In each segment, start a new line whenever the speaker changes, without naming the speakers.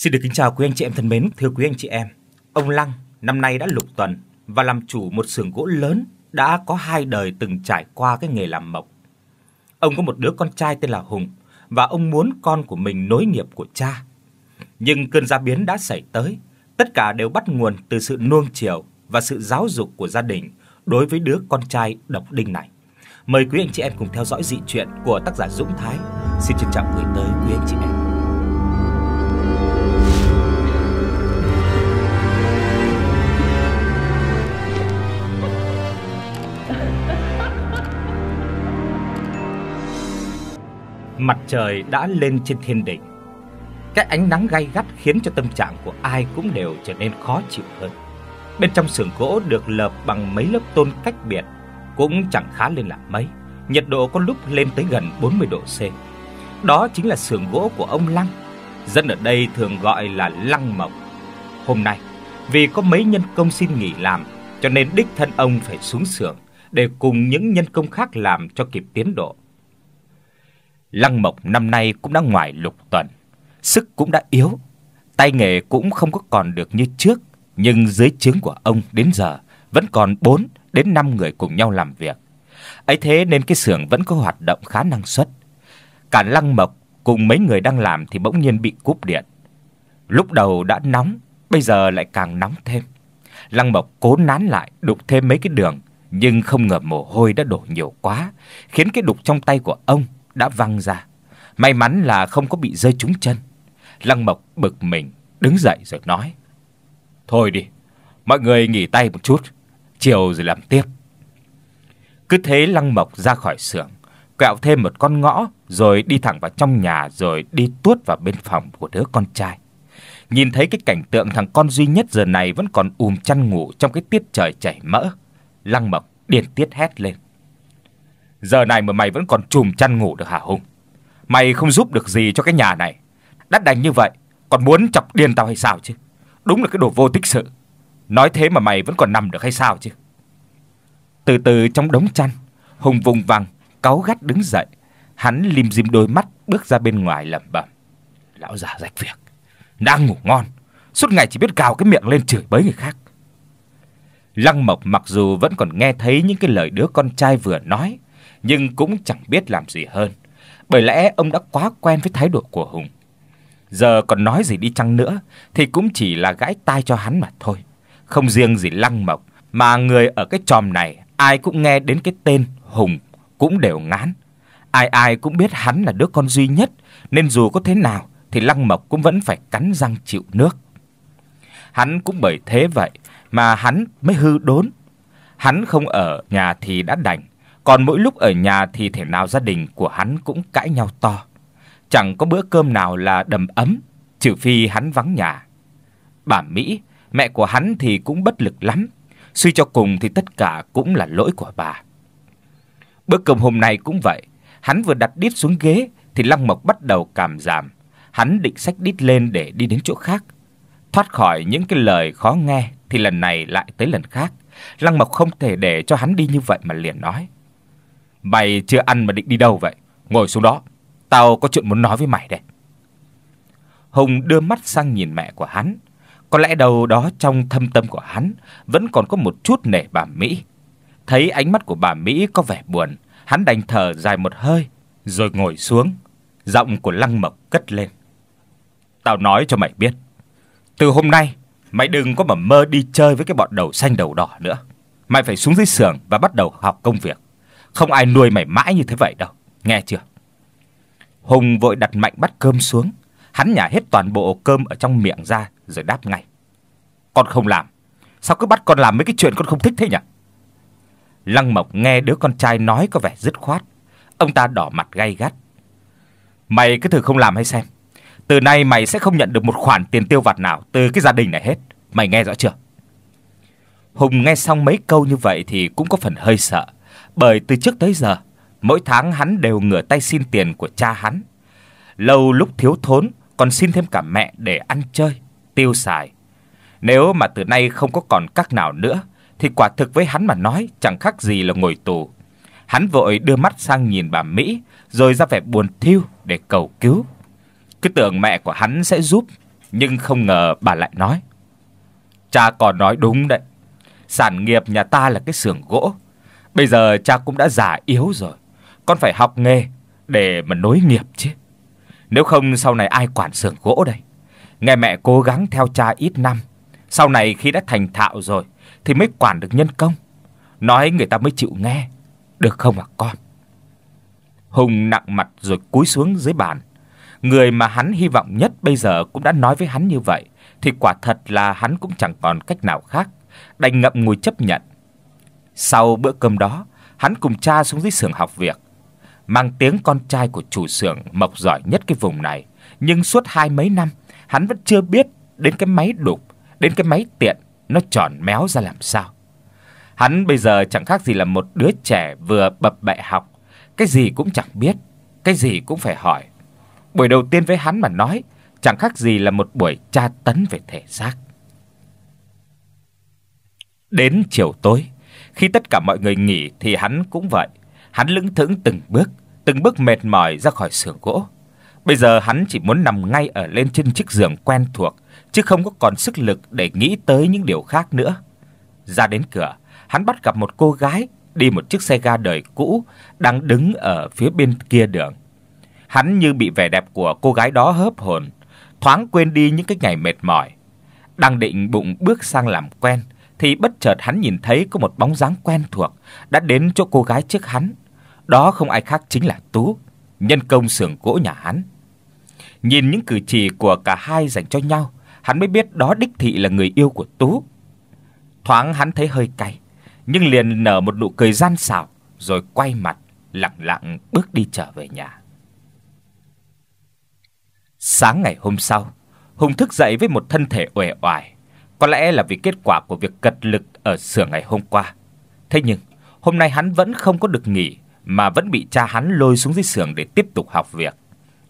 Xin được kính chào quý anh chị em thân mến, thưa quý anh chị em. Ông Lăng năm nay đã lục tuần và làm chủ một xưởng gỗ lớn, đã có hai đời từng trải qua cái nghề làm mộc. Ông có một đứa con trai tên là Hùng và ông muốn con của mình nối nghiệp của cha. Nhưng cơn gia biến đã xảy tới, tất cả đều bắt nguồn từ sự nuông chiều và sự giáo dục của gia đình đối với đứa con trai độc đinh này. Mời quý anh chị em cùng theo dõi dị truyện của tác giả Dũng Thái. Xin trân trọng gửi tới quý anh chị em. Mặt trời đã lên trên thiên đỉnh. Cái ánh nắng gay gắt khiến cho tâm trạng của ai cũng đều trở nên khó chịu hơn. Bên trong xưởng gỗ được lợp bằng mấy lớp tôn cách biệt cũng chẳng khá lên là mấy, nhiệt độ có lúc lên tới gần 40 độ C. Đó chính là xưởng gỗ của ông Lăng. Dân ở đây thường gọi là Lăng Mộc. Hôm nay, vì có mấy nhân công xin nghỉ làm, cho nên đích thân ông phải xuống xưởng để cùng những nhân công khác làm cho kịp tiến độ. Lăng Mộc năm nay cũng đã ngoài lục tuần, sức cũng đã yếu, tay nghề cũng không có còn được như trước, nhưng dưới trướng của ông đến giờ vẫn còn 4 đến 5 người cùng nhau làm việc. Ấy thế nên cái xưởng vẫn có hoạt động khá năng suất. Cả Lăng Mộc cùng mấy người đang làm thì bỗng nhiên bị cúp điện. Lúc đầu đã nóng, bây giờ lại càng nóng thêm. Lăng Mộc cố nán lại đục thêm mấy cái đường, nhưng không ngờ mồ hôi đã đổ nhiều quá, khiến cái đục trong tay của ông đã văng ra. May mắn là không có bị rơi trúng chân. Lăng Mộc bực mình, đứng dậy rồi nói: "Thôi đi, mọi người nghỉ tay một chút, chiều rồi làm tiếp." Cứ thế Lăng Mộc ra khỏi xưởng, quẹo thêm một con ngõ rồi đi thẳng vào trong nhà rồi đi tuốt vào bên phòng của đứa con trai. Nhìn thấy cái cảnh tượng thằng con duy nhất giờ này vẫn còn ùm chăn ngủ trong cái tiết trời chảy mỡ, Lăng Mộc điên tiết hét lên giờ này mà mày vẫn còn chùm chăn ngủ được hả Hùng? Mày không giúp được gì cho cái nhà này. Đắt đành như vậy, còn muốn chọc điên tao hay sao chứ? Đúng là cái đồ vô tích sự. Nói thế mà mày vẫn còn nằm được hay sao chứ? Từ từ trong đống chăn, Hùng vùng vằng cáu gắt đứng dậy, hắn lim dim đôi mắt bước ra bên ngoài lẩm bẩm. Lão già rách việc, đang ngủ ngon, suốt ngày chỉ biết cào cái miệng lên chửi bới người khác. Lăng Mộc mặc dù vẫn còn nghe thấy những cái lời đứa con trai vừa nói, nhưng cũng chẳng biết làm gì hơn, bởi lẽ ông đã quá quen với thái độ của Hùng. Giờ còn nói gì đi chăng nữa thì cũng chỉ là gãi tai cho hắn mà thôi, không riêng gì Lăng Mộc, mà người ở cái chòm này ai cũng nghe đến cái tên Hùng cũng đều ngán. Ai ai cũng biết hắn là đứa con duy nhất nên dù có thế nào thì Lăng Mộc cũng vẫn phải cắn răng chịu nước. Hắn cũng bởi thế vậy mà hắn mới hư đốn. Hắn không ở nhà thì đã đành, còn mỗi lúc ở nhà thì thể nào gia đình của hắn cũng cãi nhau to. Chẳng có bữa cơm nào là đầm ấm, trừ phi hắn vắng nhà. Bà Mỹ, mẹ của hắn thì cũng bất lực lắm, suy cho cùng thì tất cả cũng là lỗi của bà. Bữa cơm hôm nay cũng vậy, hắn vừa đặt đít xuống ghế thì Lăng Mộc bắt đầu cảm giảm, hắn định xách đít lên để đi đến chỗ khác. Thoát khỏi những cái lời khó nghe thì lần này lại tới lần khác, Lăng Mộc không thể để cho hắn đi như vậy mà liền nói: Mày chưa ăn mà định đi đâu vậy? Ngồi xuống đó, tao có chuyện muốn nói với mày đây. Hùng đưa mắt sang nhìn mẹ của hắn, có lẽ đầu đó trong thâm tâm của hắn vẫn còn có một chút nể bà Mỹ. Thấy ánh mắt của bà Mỹ có vẻ buồn, hắn đành thở dài một hơi rồi ngồi xuống, giọng của Lăng Mộc cất lên. "Tao nói cho mày biết, từ hôm nay mày đừng có mà mơ đi chơi với cái bọn đầu xanh đầu đỏ nữa. Mày phải xuống dưới xưởng và bắt đầu học công việc không ai nuôi mày mãi như thế vậy đâu, nghe chưa? Hùng vội đặt mạnh bát cơm xuống, hắn nhả hết toàn bộ cơm ở trong miệng ra rồi đáp ngay. Con không làm, sao cứ bắt con làm mấy cái chuyện con không thích thế nhỉ? Lăng Mộc nghe đứa con trai nói có vẻ dứt khoát, ông ta đỏ mặt gay gắt. Mày cứ thử không làm hay xem. Từ nay mày sẽ không nhận được một khoản tiền tiêu vặt nào từ cái gia đình này hết, mày nghe rõ chưa? Hùng nghe xong mấy câu như vậy thì cũng có phần hơi sợ bởi từ trước tới giờ, mỗi tháng hắn đều ngửa tay xin tiền của cha hắn. Lâu lúc thiếu thốn còn xin thêm cả mẹ để ăn chơi, tiêu xài. Nếu mà từ nay không có còn các nào nữa thì quả thực với hắn mà nói chẳng khác gì là ngồi tù. Hắn vội đưa mắt sang nhìn bà Mỹ rồi ra vẻ buồn thiu để cầu cứu. Cứ tưởng mẹ của hắn sẽ giúp, nhưng không ngờ bà lại nói: "Cha còn nói đúng đấy. Sản nghiệp nhà ta là cái xưởng gỗ, Bây giờ cha cũng đã già yếu rồi, con phải học nghề để mà nối nghiệp chứ. Nếu không sau này ai quản xưởng gỗ đây. Nghe mẹ cố gắng theo cha ít năm, sau này khi đã thành thạo rồi thì mới quản được nhân công. Nói người ta mới chịu nghe, được không ạ con? Hùng nặng mặt rồi cúi xuống dưới bàn. Người mà hắn hy vọng nhất bây giờ cũng đã nói với hắn như vậy, thì quả thật là hắn cũng chẳng còn cách nào khác, đành ngậm ngùi chấp nhận. Sau bữa cơm đó, hắn cùng cha xuống dưới xưởng học việc. Mang tiếng con trai của chủ xưởng mộc giỏi nhất cái vùng này, nhưng suốt hai mấy năm, hắn vẫn chưa biết đến cái máy đục, đến cái máy tiện nó tròn méo ra làm sao. Hắn bây giờ chẳng khác gì là một đứa trẻ vừa bập bẹ học, cái gì cũng chẳng biết, cái gì cũng phải hỏi. Buổi đầu tiên với hắn mà nói, chẳng khác gì là một buổi tra tấn về thể xác. Đến chiều tối, khi tất cả mọi người nghỉ thì hắn cũng vậy. Hắn lững thững từng bước, từng bước mệt mỏi ra khỏi xưởng gỗ. Bây giờ hắn chỉ muốn nằm ngay ở lên trên chiếc giường quen thuộc, chứ không có còn sức lực để nghĩ tới những điều khác nữa. Ra đến cửa, hắn bắt gặp một cô gái đi một chiếc xe ga đời cũ đang đứng ở phía bên kia đường. Hắn như bị vẻ đẹp của cô gái đó hớp hồn, thoáng quên đi những cái ngày mệt mỏi. Đang định bụng bước sang làm quen thì bất chợt hắn nhìn thấy có một bóng dáng quen thuộc đã đến chỗ cô gái trước hắn. Đó không ai khác chính là Tú, nhân công xưởng gỗ nhà hắn. Nhìn những cử chỉ của cả hai dành cho nhau, hắn mới biết đó đích thị là người yêu của Tú. Thoáng hắn thấy hơi cay, nhưng liền nở một nụ cười gian xảo rồi quay mặt lặng lặng bước đi trở về nhà. Sáng ngày hôm sau, Hùng thức dậy với một thân thể uể oải, có lẽ là vì kết quả của việc cật lực ở xưởng ngày hôm qua. Thế nhưng, hôm nay hắn vẫn không có được nghỉ mà vẫn bị cha hắn lôi xuống dưới xưởng để tiếp tục học việc.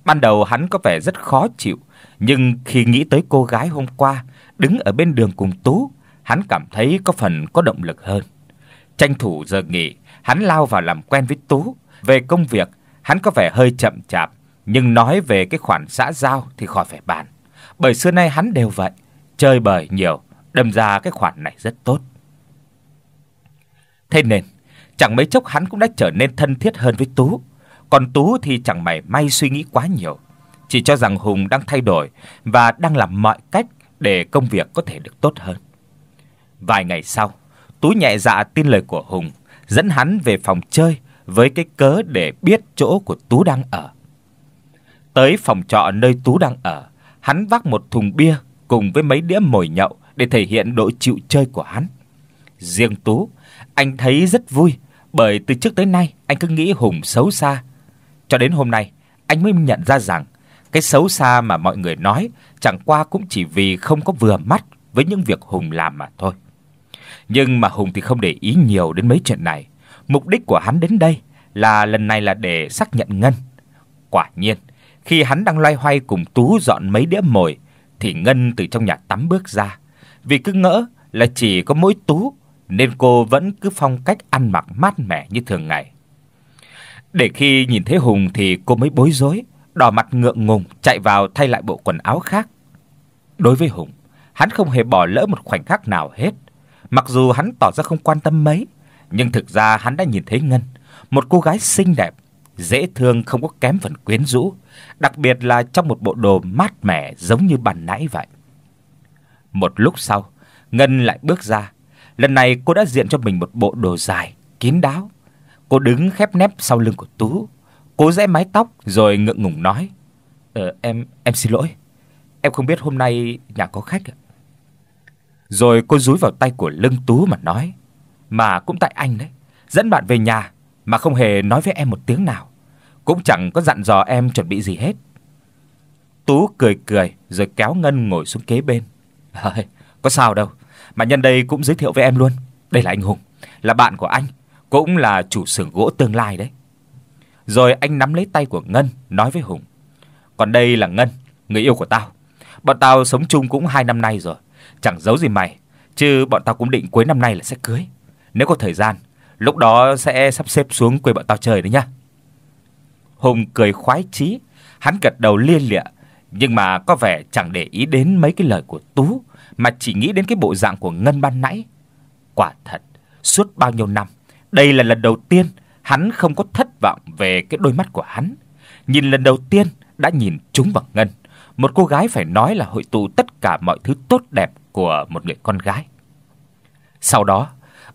Ban đầu hắn có vẻ rất khó chịu, nhưng khi nghĩ tới cô gái hôm qua đứng ở bên đường cùng Tú, hắn cảm thấy có phần có động lực hơn. Tranh thủ giờ nghỉ, hắn lao vào làm quen với Tú. Về công việc, hắn có vẻ hơi chậm chạp, nhưng nói về cái khoản xã giao thì khỏi phải bàn. Bởi xưa nay hắn đều vậy, chơi bời nhiều, đâm ra cái khoản này rất tốt. Thế nên, chẳng mấy chốc hắn cũng đã trở nên thân thiết hơn với Tú, còn Tú thì chẳng mày may suy nghĩ quá nhiều, chỉ cho rằng Hùng đang thay đổi và đang làm mọi cách để công việc có thể được tốt hơn. Vài ngày sau, Tú nhẹ dạ tin lời của Hùng, dẫn hắn về phòng chơi với cái cớ để biết chỗ của Tú đang ở. Tới phòng trọ nơi Tú đang ở, hắn vác một thùng bia cùng với mấy đĩa mồi nhậu để thể hiện độ chịu chơi của hắn. Riêng Tú, anh thấy rất vui bởi từ trước tới nay anh cứ nghĩ Hùng xấu xa. Cho đến hôm nay, anh mới nhận ra rằng cái xấu xa mà mọi người nói chẳng qua cũng chỉ vì không có vừa mắt với những việc Hùng làm mà thôi. Nhưng mà Hùng thì không để ý nhiều đến mấy chuyện này. Mục đích của hắn đến đây là lần này là để xác nhận Ngân. Quả nhiên, khi hắn đang loay hoay cùng Tú dọn mấy đĩa mồi thì Ngân từ trong nhà tắm bước ra, vì cứ ngỡ là chỉ có mỗi Tú nên cô vẫn cứ phong cách ăn mặc mát mẻ như thường ngày. Để khi nhìn thấy Hùng thì cô mới bối rối, đỏ mặt ngượng ngùng chạy vào thay lại bộ quần áo khác. Đối với Hùng, hắn không hề bỏ lỡ một khoảnh khắc nào hết, mặc dù hắn tỏ ra không quan tâm mấy, nhưng thực ra hắn đã nhìn thấy Ngân, một cô gái xinh đẹp dễ thương không có kém phần quyến rũ, đặc biệt là trong một bộ đồ mát mẻ giống như bàn nãy vậy. Một lúc sau, Ngân lại bước ra. Lần này cô đã diện cho mình một bộ đồ dài, kín đáo. Cô đứng khép nép sau lưng của Tú, cố rẽ mái tóc rồi ngượng ngùng nói: "Ờ em em xin lỗi. Em không biết hôm nay nhà có khách ạ." Rồi cô dúi vào tay của lưng Tú mà nói: "Mà cũng tại anh đấy, dẫn bạn về nhà mà không hề nói với em một tiếng nào, cũng chẳng có dặn dò em chuẩn bị gì hết. Tú cười cười rồi kéo Ngân ngồi xuống kế bên. Hơi, có sao đâu, mà nhân đây cũng giới thiệu với em luôn, đây là anh Hùng, là bạn của anh, cũng là chủ xưởng gỗ tương lai đấy." Rồi anh nắm lấy tay của Ngân nói với Hùng: "Còn đây là Ngân, người yêu của tao. Bọn tao sống chung cũng hai năm nay rồi, chẳng giấu gì mày, chứ bọn tao cũng định cuối năm nay là sẽ cưới. Nếu có thời gian, lúc đó sẽ sắp xếp xuống quê bọn tao chơi đấy nhá. Hùng cười khoái chí, hắn gật đầu liên lịa, nhưng mà có vẻ chẳng để ý đến mấy cái lời của Tú mà chỉ nghĩ đến cái bộ dạng của Ngân ban nãy. Quả thật, suốt bao nhiêu năm, đây là lần đầu tiên hắn không có thất vọng về cái đôi mắt của hắn. Nhìn lần đầu tiên đã nhìn trúng vào Ngân, một cô gái phải nói là hội tụ tất cả mọi thứ tốt đẹp của một người con gái. Sau đó,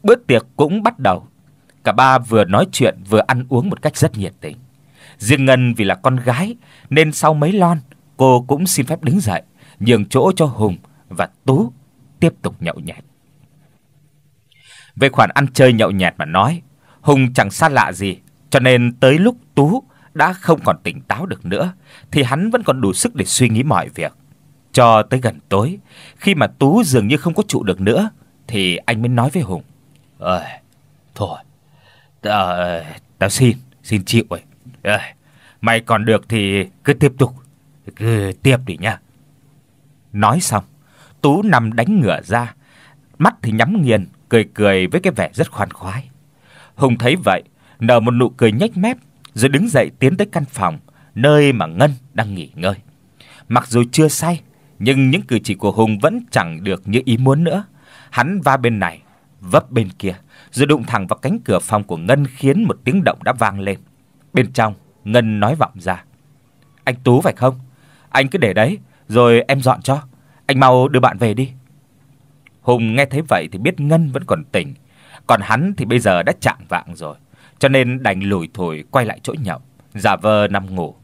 bữa tiệc cũng bắt đầu Cả ba vừa nói chuyện vừa ăn uống một cách rất nhiệt tình. Riêng Ngân vì là con gái nên sau mấy lon, cô cũng xin phép đứng dậy, nhường chỗ cho Hùng và Tú tiếp tục nhậu nhẹt. Về khoản ăn chơi nhậu nhẹt mà nói, Hùng chẳng xa lạ gì, cho nên tới lúc Tú đã không còn tỉnh táo được nữa thì hắn vẫn còn đủ sức để suy nghĩ mọi việc. Cho tới gần tối, khi mà Tú dường như không có trụ được nữa thì anh mới nói với Hùng: "Ơi, thôi, Ờ, tao xin, xin chịu rồi. Ờ, mày còn được thì cứ tiếp tục, cứ tiếp đi nha. Nói xong, Tú nằm đánh ngửa ra, mắt thì nhắm nghiền, cười cười với cái vẻ rất khoan khoái. Hùng thấy vậy, nở một nụ cười nhếch mép rồi đứng dậy tiến tới căn phòng nơi mà Ngân đang nghỉ ngơi. Mặc dù chưa say, nhưng những cử chỉ của Hùng vẫn chẳng được như ý muốn nữa. Hắn va bên này, vấp bên kia, rồi đụng thẳng vào cánh cửa phòng của Ngân khiến một tiếng động đã vang lên. Bên trong, Ngân nói vọng ra: "Anh Tú phải không? Anh cứ để đấy, rồi em dọn cho. Anh mau đưa bạn về đi." Hùng nghe thấy vậy thì biết Ngân vẫn còn tỉnh, còn hắn thì bây giờ đã trạng vạng rồi, cho nên đành lủi thủi quay lại chỗ nhậu, giả vờ nằm ngủ.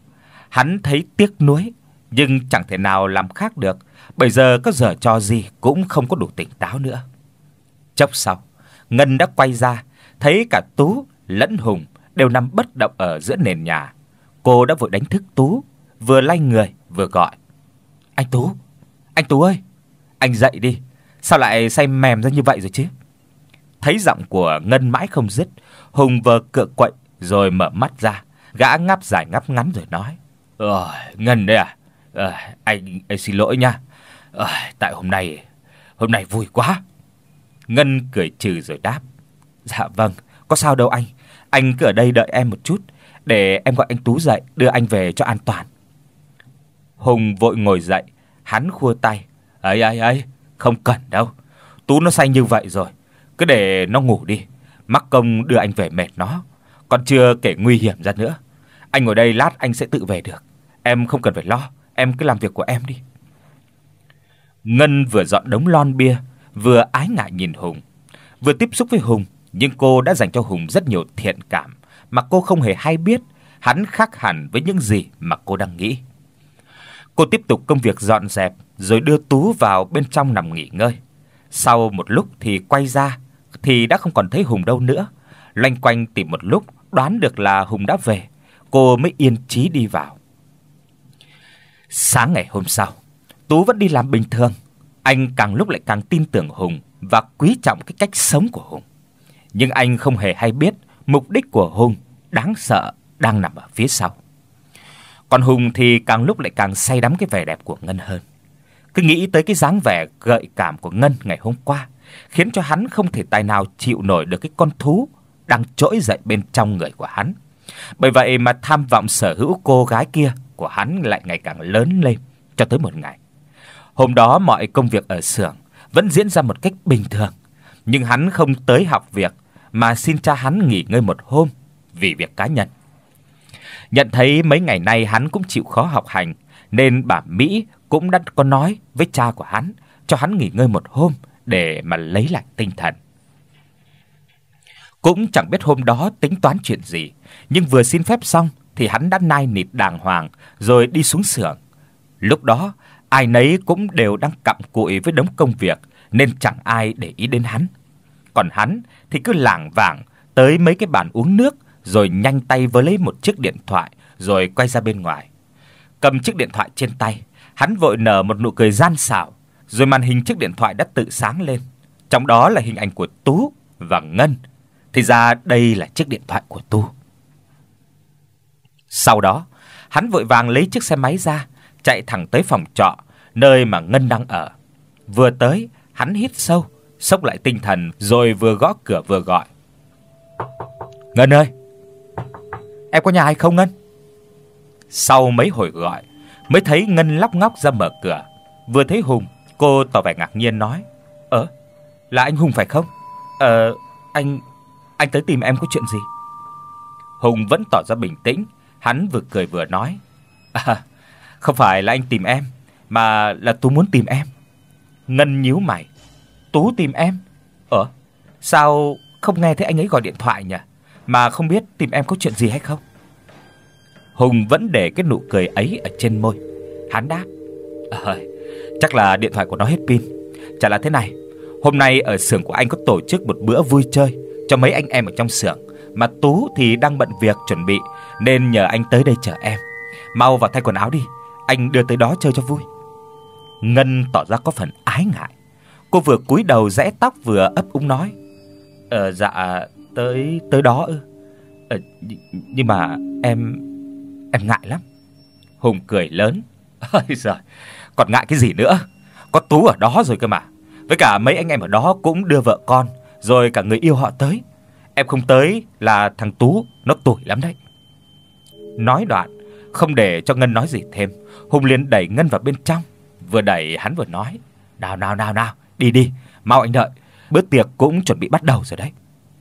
Hắn thấy tiếc nuối, nhưng chẳng thể nào làm khác được, bây giờ có giở trò gì cũng không có đủ tỉnh táo nữa. Chốc sau, Ngân đã quay ra, thấy cả Tú lẫn Hùng đều nằm bất động ở giữa nền nhà. Cô đã vội đánh thức Tú, vừa lay người vừa gọi. "Anh Tú, anh Tú ơi, anh dậy đi, sao lại say mềm ra như vậy rồi chứ?" Thấy giọng của Ngân mãi không dứt, Hùng vờ cựa quậy rồi mở mắt ra, gã ngáp dài ngáp ngắn rồi nói: "Ờ, Ngân đây à? Ờ, anh, anh xin lỗi nha. Ờ, tại hôm nay hôm nay vui quá, Ngân cười trừ rồi đáp: "Dạ vâng, có sao đâu anh. Anh cứ ở đây đợi em một chút để em gọi anh Tú dậy đưa anh về cho an toàn." Hùng vội ngồi dậy, hắn khua tay: "Ấy ấy ấy, không cần đâu. Tú nó say như vậy rồi, cứ để nó ngủ đi, mắc công đưa anh về mệt nó, còn chưa kể nguy hiểm ra nữa. Anh ngồi đây lát anh sẽ tự về được, em không cần phải lo, em cứ làm việc của em đi." Ngân vừa dọn đống lon bia vừa ái ngại nhìn Hùng. Vừa tiếp xúc với Hùng, nhưng cô đã dành cho Hùng rất nhiều thiện cảm mà cô không hề hay biết, hắn khác hẳn với những gì mà cô đang nghĩ. Cô tiếp tục công việc dọn dẹp rồi đưa Tú vào bên trong nằm nghỉ ngơi. Sau một lúc thì quay ra thì đã không còn thấy Hùng đâu nữa. Loanh quanh tìm một lúc, đoán được là Hùng đã về, cô mới yên chí đi vào. Sáng ngày hôm sau, Tú vẫn đi làm bình thường, anh càng lúc lại càng tin tưởng Hùng và quý trọng cái cách sống của Hùng. Nhưng anh không hề hay biết mục đích của Hùng đáng sợ đang nằm ở phía sau. Còn Hùng thì càng lúc lại càng say đắm cái vẻ đẹp của Ngân hơn. Cứ nghĩ tới cái dáng vẻ gợi cảm của Ngân ngày hôm qua, khiến cho hắn không thể tài nào chịu nổi được cái con thú đang trỗi dậy bên trong người của hắn. Bởi vậy mà tham vọng sở hữu cô gái kia của hắn lại ngày càng lớn lên cho tới một ngày Hôm đó mọi công việc ở xưởng vẫn diễn ra một cách bình thường, nhưng hắn không tới học việc mà xin cha hắn nghỉ ngơi một hôm vì việc cá nhân. Nhận thấy mấy ngày nay hắn cũng chịu khó học hành, nên bà Mỹ cũng đã có nói với cha của hắn cho hắn nghỉ ngơi một hôm để mà lấy lại tinh thần. Cũng chẳng biết hôm đó tính toán chuyện gì, nhưng vừa xin phép xong thì hắn đã nai nịt đàng hoàng rồi đi xuống xưởng. Lúc đó, ai nấy cũng đều đang cặm cụi với đống công việc nên chẳng ai để ý đến hắn. Còn hắn thì cứ lảng vảng tới mấy cái bàn uống nước rồi nhanh tay vớ lấy một chiếc điện thoại rồi quay ra bên ngoài. Cầm chiếc điện thoại trên tay, hắn vội nở một nụ cười gian xảo, rồi màn hình chiếc điện thoại đã tự sáng lên. Trong đó là hình ảnh của Tú và Ngân. Thì ra đây là chiếc điện thoại của tú. Sau đó, hắn vội vàng lấy chiếc xe máy ra, chạy thẳng tới phòng trọ nơi mà Ngân đang ở. Vừa tới, hắn hít sâu, sốc lại tinh thần rồi vừa gõ cửa vừa gọi. "Ngân ơi, em có nhà hay không Ngân?" Sau mấy hồi gọi, mới thấy Ngân lóc ngóc ra mở cửa. Vừa thấy Hùng, cô tỏ vẻ ngạc nhiên nói: "Ờ, là anh Hùng phải không? Ờ, anh anh tới tìm em có chuyện gì?" Hùng vẫn tỏ ra bình tĩnh, hắn vừa cười vừa nói: "À, không phải là anh tìm em, mà là Tú muốn tìm em." Ngân nhíu mày. "Tú tìm em? Ờ, sao không nghe thấy anh ấy gọi điện thoại nhỉ? Mà không biết tìm em có chuyện gì hay không?" Hùng vẫn để cái nụ cười ấy ở trên môi. Hắn đáp: "Ờ, chắc là điện thoại của nó hết pin. Chả là thế này, hôm nay ở xưởng của anh có tổ chức một bữa vui chơi cho mấy anh em ở trong xưởng, mà Tú thì đang bận việc chuẩn bị nên nhờ anh tới đây chờ em. Mau vào thay quần áo đi, anh đưa tới đó chơi cho vui. Ngân tỏ ra có phần ái ngại. Cô vừa cúi đầu rẽ tóc vừa ấp úng nói: "Ờ dạ tới tới đó ư? Ờ, nhưng mà em em ngại lắm." Hùng cười lớn. "Ôi giời, còn ngại cái gì nữa? Có Tú ở đó rồi cơ mà. Với cả mấy anh em ở đó cũng đưa vợ con, rồi cả người yêu họ tới. Em không tới là thằng Tú nó tủi lắm đấy." Nói đoạn, không để cho Ngân nói gì thêm, Hùng liền đẩy Ngân vào bên trong, vừa đẩy hắn vừa nói: "Nào nào nào nào, đi đi, mau anh đợi, bữa tiệc cũng chuẩn bị bắt đầu rồi đấy."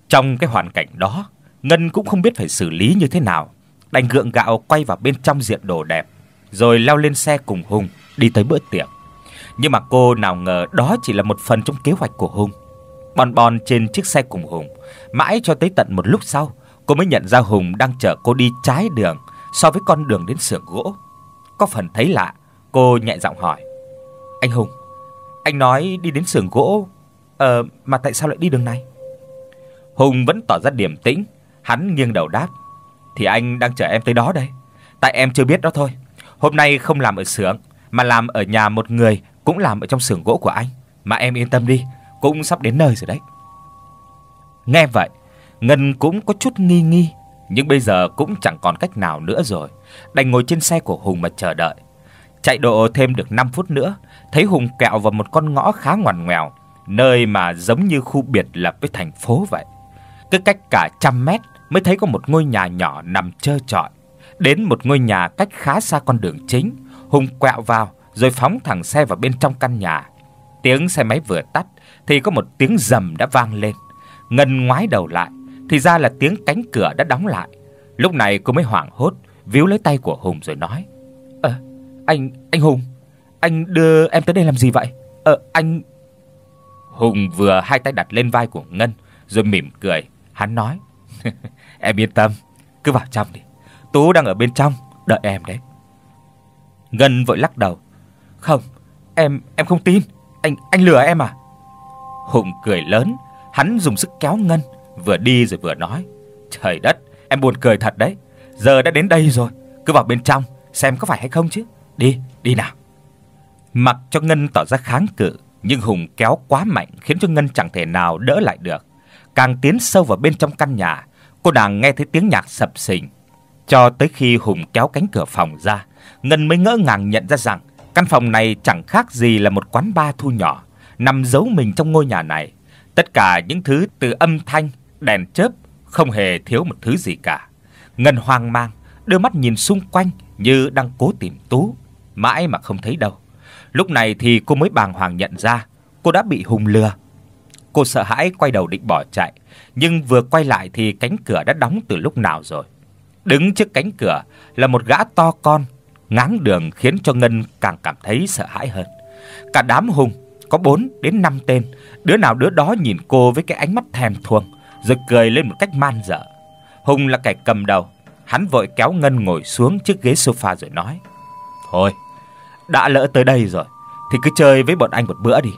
Trong cái hoàn cảnh đó, Ngân cũng không biết phải xử lý như thế nào, đành gượng gạo quay vào bên trong diện đồ đẹp, rồi leo lên xe cùng Hùng đi tới bữa tiệc. Nhưng mà cô nào ngờ đó chỉ là một phần trong kế hoạch của Hùng. Bon bon trên chiếc xe cùng Hùng, mãi cho tới tận một lúc sau, cô mới nhận ra Hùng đang chở cô đi trái đường so với con đường đến xưởng gỗ. Có phần thấy lạ, cô nhẹ giọng hỏi: "Anh Hùng, anh nói đi đến xưởng gỗ, ờ mà tại sao lại đi đường này?" Hùng vẫn tỏ ra điềm tĩnh, hắn nghiêng đầu đáp: "Thì anh đang chờ em tới đó đây, tại em chưa biết đó thôi. Hôm nay không làm ở xưởng mà làm ở nhà một người cũng làm ở trong xưởng gỗ của anh, mà em yên tâm đi, cũng sắp đến nơi rồi đấy." Nghe vậy, Ngân cũng có chút nghi nghi nhưng bây giờ cũng chẳng còn cách nào nữa rồi, đành ngồi trên xe của Hùng mà chờ đợi. Chạy độ thêm được 5 phút nữa, thấy Hùng kẹo vào một con ngõ khá ngoằn ngoèo, nơi mà giống như khu biệt lập với thành phố vậy. Cứ cách cả trăm mét mới thấy có một ngôi nhà nhỏ nằm trơ trọi. Đến một ngôi nhà cách khá xa con đường chính, Hùng quẹo vào rồi phóng thẳng xe vào bên trong căn nhà. Tiếng xe máy vừa tắt thì có một tiếng rầm đã vang lên. Ngần ngoái đầu lại, thì ra là tiếng cánh cửa đã đóng lại. Lúc này cô mới hoảng hốt, víu lấy tay của Hùng rồi nói: "Ờ, anh anh Hùng, anh đưa em tới đây làm gì vậy? Ờ anh Hùng vừa hai tay đặt lên vai của Ngân rồi mỉm cười, hắn nói: "Em yên tâm, cứ vào trong đi. Tú đang ở bên trong đợi em đấy." Ngân vội lắc đầu: "Không, em em không tin, anh anh lừa em à?" Hùng cười lớn, hắn dùng sức kéo Ngân vừa đi rồi vừa nói. Trời đất, em buồn cười thật đấy. Giờ đã đến đây rồi, cứ vào bên trong xem có phải hay không chứ. Đi, đi nào. Mặc cho Ngân tỏ ra kháng cự, nhưng Hùng kéo quá mạnh khiến cho Ngân chẳng thể nào đỡ lại được. Càng tiến sâu vào bên trong căn nhà, cô nàng nghe thấy tiếng nhạc sập sình. Cho tới khi Hùng kéo cánh cửa phòng ra, Ngân mới ngỡ ngàng nhận ra rằng căn phòng này chẳng khác gì là một quán bar thu nhỏ, nằm giấu mình trong ngôi nhà này. Tất cả những thứ từ âm thanh đèn chớp, không hề thiếu một thứ gì cả. Ngân hoang mang, đưa mắt nhìn xung quanh như đang cố tìm Tú, mãi mà không thấy đâu. Lúc này thì cô mới bàng hoàng nhận ra, cô đã bị hùng lừa. Cô sợ hãi quay đầu định bỏ chạy, nhưng vừa quay lại thì cánh cửa đã đóng từ lúc nào rồi. Đứng trước cánh cửa là một gã to con, ngáng đường khiến cho Ngân càng cảm thấy sợ hãi hơn. Cả đám hùng có 4 đến 5 tên, đứa nào đứa đó nhìn cô với cái ánh mắt thèm thuồng rồi cười lên một cách man dở. Hùng là kẻ cầm đầu, hắn vội kéo Ngân ngồi xuống chiếc ghế sofa rồi nói: "Thôi, đã lỡ tới đây rồi thì cứ chơi với bọn anh một bữa đi,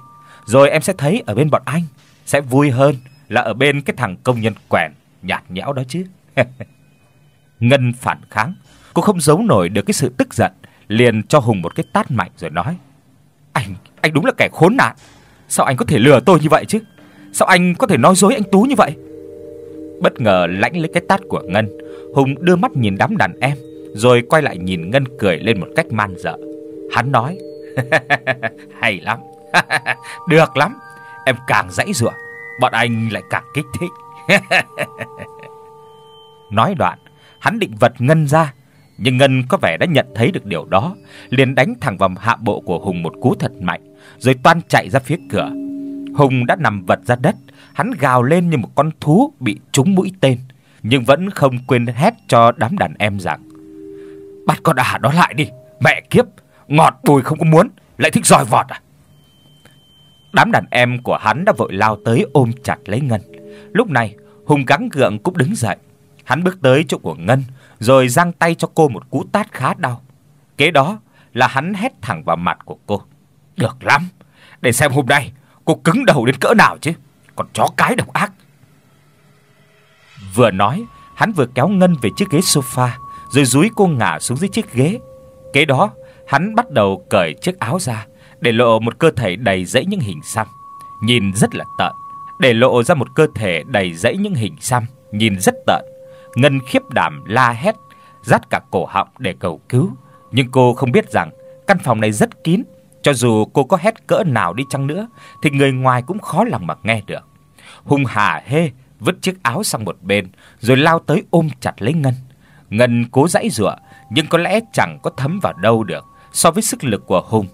rồi em sẽ thấy ở bên bọn anh sẽ vui hơn là ở bên cái thằng công nhân quèn nhạt nhẽo đó chứ." Ngân phản kháng, cô không giấu nổi được cái sự tức giận, liền cho Hùng một cái tát mạnh rồi nói: "Anh, anh đúng là kẻ khốn nạn. Sao anh có thể lừa tôi như vậy chứ? Sao anh có thể nói dối anh Tú như vậy?" bất ngờ lãnh lấy cái tát của Ngân. Hùng đưa mắt nhìn đám đàn em, rồi quay lại nhìn Ngân cười lên một cách man dợ. Hắn nói: "Hay lắm. Được lắm. Em càng dãy dụa, bọn anh lại càng kích thích." nói đoạn, hắn định vật Ngân ra, nhưng Ngân có vẻ đã nhận thấy được điều đó, liền đánh thẳng vào hạ bộ của Hùng một cú thật mạnh, rồi toan chạy ra phía cửa. Hùng đã nằm vật ra đất, hắn gào lên như một con thú bị trúng mũi tên, nhưng vẫn không quên hét cho đám đàn em rằng: "Bắt con ả à đó lại đi, mẹ kiếp, ngọt bùi không có muốn, lại thích giòi vọt à?" Đám đàn em của hắn đã vội lao tới ôm chặt lấy Ngân. Lúc này, Hùng gắng gượng cũng đứng dậy. Hắn bước tới chỗ của Ngân, rồi giang tay cho cô một cú tát khá đau. Kế đó là hắn hét thẳng vào mặt của cô. "Được lắm, để xem hôm nay cô cứng đầu đến cỡ nào chứ." con chó cái độc ác. Vừa nói, hắn vừa kéo Ngân về chiếc ghế sofa, rồi dúi cô ngả xuống dưới chiếc ghế. Kế đó, hắn bắt đầu cởi chiếc áo ra, để lộ một cơ thể đầy rẫy những hình xăm, nhìn rất là tợn, để lộ ra một cơ thể đầy rẫy những hình xăm, nhìn rất tợn. Ngân khiếp đảm la hét, rát cả cổ họng để cầu cứu, nhưng cô không biết rằng căn phòng này rất kín, cho dù cô có hét cỡ nào đi chăng nữa thì người ngoài cũng khó lòng mà nghe được. Hùng hà hê vứt chiếc áo sang một bên rồi lao tới ôm chặt lấy Ngân. Ngân cố giãy giụa nhưng có lẽ chẳng có thấm vào đâu được so với sức lực của Hùng.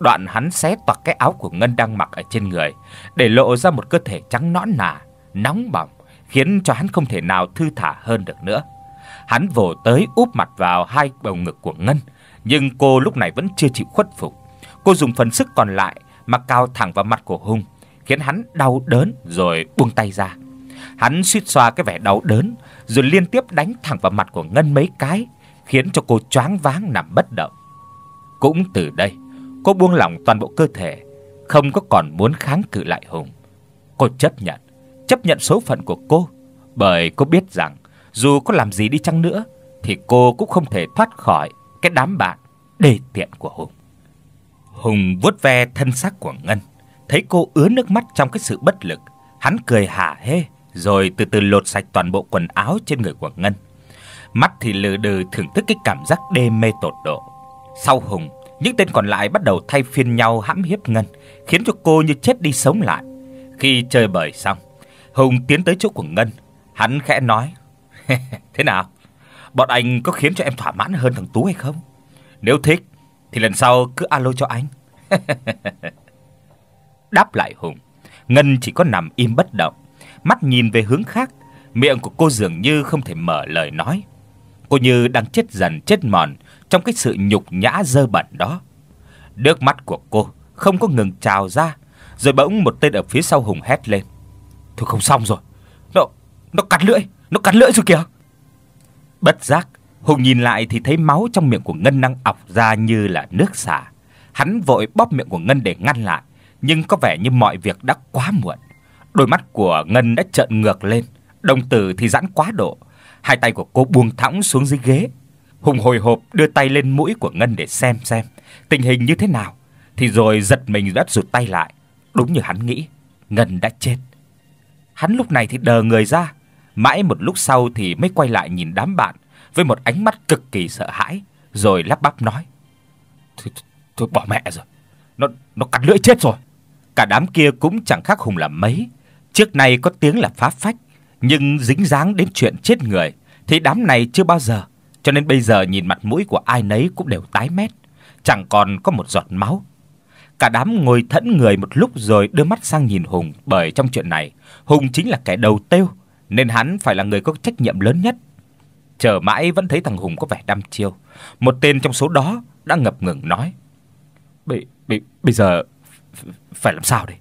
Đoạn hắn xé toạc cái áo của Ngân đang mặc ở trên người, để lộ ra một cơ thể trắng nõn nà, nóng bỏng, khiến cho hắn không thể nào thư thả hơn được nữa. Hắn vồ tới úp mặt vào hai bầu ngực của Ngân, nhưng cô lúc này vẫn chưa chịu khuất phục. Cô dùng phần sức còn lại mà cao thẳng vào mặt của Hùng, khiến hắn đau đớn rồi buông tay ra. Hắn suýt xoa cái vẻ đau đớn rồi liên tiếp đánh thẳng vào mặt của Ngân mấy cái, khiến cho cô choáng váng nằm bất động. Cũng từ đây, cô buông lỏng toàn bộ cơ thể, không có còn muốn kháng cự lại Hùng. Cô chấp nhận, chấp nhận số phận của cô, bởi cô biết rằng dù có làm gì đi chăng nữa thì cô cũng không thể thoát khỏi cái đám bạn đê tiện của Hùng. Hùng vuốt ve thân xác của Ngân, Thấy cô ứa nước mắt trong cái sự bất lực, hắn cười hả hê rồi từ từ lột sạch toàn bộ quần áo trên người của Ngân. Mắt thì lừ đờ thưởng thức cái cảm giác đê mê tột độ. Sau Hùng, những tên còn lại bắt đầu thay phiên nhau hãm hiếp Ngân, khiến cho cô như chết đi sống lại. Khi chơi bời xong, Hùng tiến tới chỗ của Ngân, hắn khẽ nói: "Thế nào? Bọn anh có khiến cho em thỏa mãn hơn thằng Tú hay không? Nếu thích thì lần sau cứ alo cho anh." đáp lại Hùng. Ngân chỉ có nằm im bất động, mắt nhìn về hướng khác, miệng của cô dường như không thể mở lời nói. Cô như đang chết dần chết mòn trong cái sự nhục nhã dơ bẩn đó. Nước mắt của cô không có ngừng trào ra, rồi bỗng một tên ở phía sau Hùng hét lên. "Thôi không xong rồi. Nó nó cắn lưỡi, nó cắn lưỡi rồi kìa." Bất giác, Hùng nhìn lại thì thấy máu trong miệng của Ngân đang ọc ra như là nước xả. Hắn vội bóp miệng của Ngân để ngăn lại, nhưng có vẻ như mọi việc đã quá muộn. Đôi mắt của Ngân đã trợn ngược lên, đồng tử thì giãn quá độ, hai tay của cô buông thõng xuống dưới ghế. Hùng hồi hộp đưa tay lên mũi của Ngân để xem xem tình hình như thế nào, thì rồi giật mình đất rụt tay lại, đúng như hắn nghĩ, Ngân đã chết. Hắn lúc này thì đờ người ra, mãi một lúc sau thì mới quay lại nhìn đám bạn với một ánh mắt cực kỳ sợ hãi, rồi lắp bắp nói: tôi bỏ mẹ rồi. Nó nó cắn lưỡi chết rồi." cả đám kia cũng chẳng khác Hùng là mấy. Trước nay có tiếng là phá phách, nhưng dính dáng đến chuyện chết người thì đám này chưa bao giờ, cho nên bây giờ nhìn mặt mũi của ai nấy cũng đều tái mét, chẳng còn có một giọt máu. Cả đám ngồi thẫn người một lúc rồi đưa mắt sang nhìn Hùng, bởi trong chuyện này, Hùng chính là kẻ đầu têu, nên hắn phải là người có trách nhiệm lớn nhất. Chờ mãi vẫn thấy thằng Hùng có vẻ đăm chiêu. Một tên trong số đó đã ngập ngừng nói: bị bị bây giờ phải làm sao đây?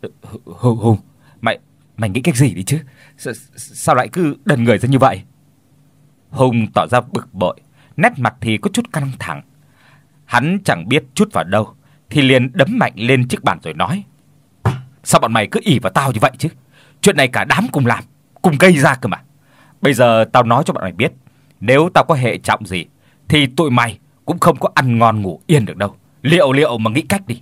Ờ, Hùng, Hùng, mày mày nghĩ cách gì đi chứ? S sao lại cứ đần người ra như vậy? Hùng tỏ ra bực bội, nét mặt thì có chút căng thẳng. Hắn chẳng biết chút vào đâu thì liền đấm mạnh lên chiếc bàn rồi nói: "Sao bọn mày cứ ỉ vào tao như vậy chứ? Chuyện này cả đám cùng làm, cùng gây ra cơ mà. Bây giờ tao nói cho bọn mày biết, nếu tao có hệ trọng gì thì tụi mày cũng không có ăn ngon ngủ yên được đâu. Liệu liệu mà nghĩ cách đi."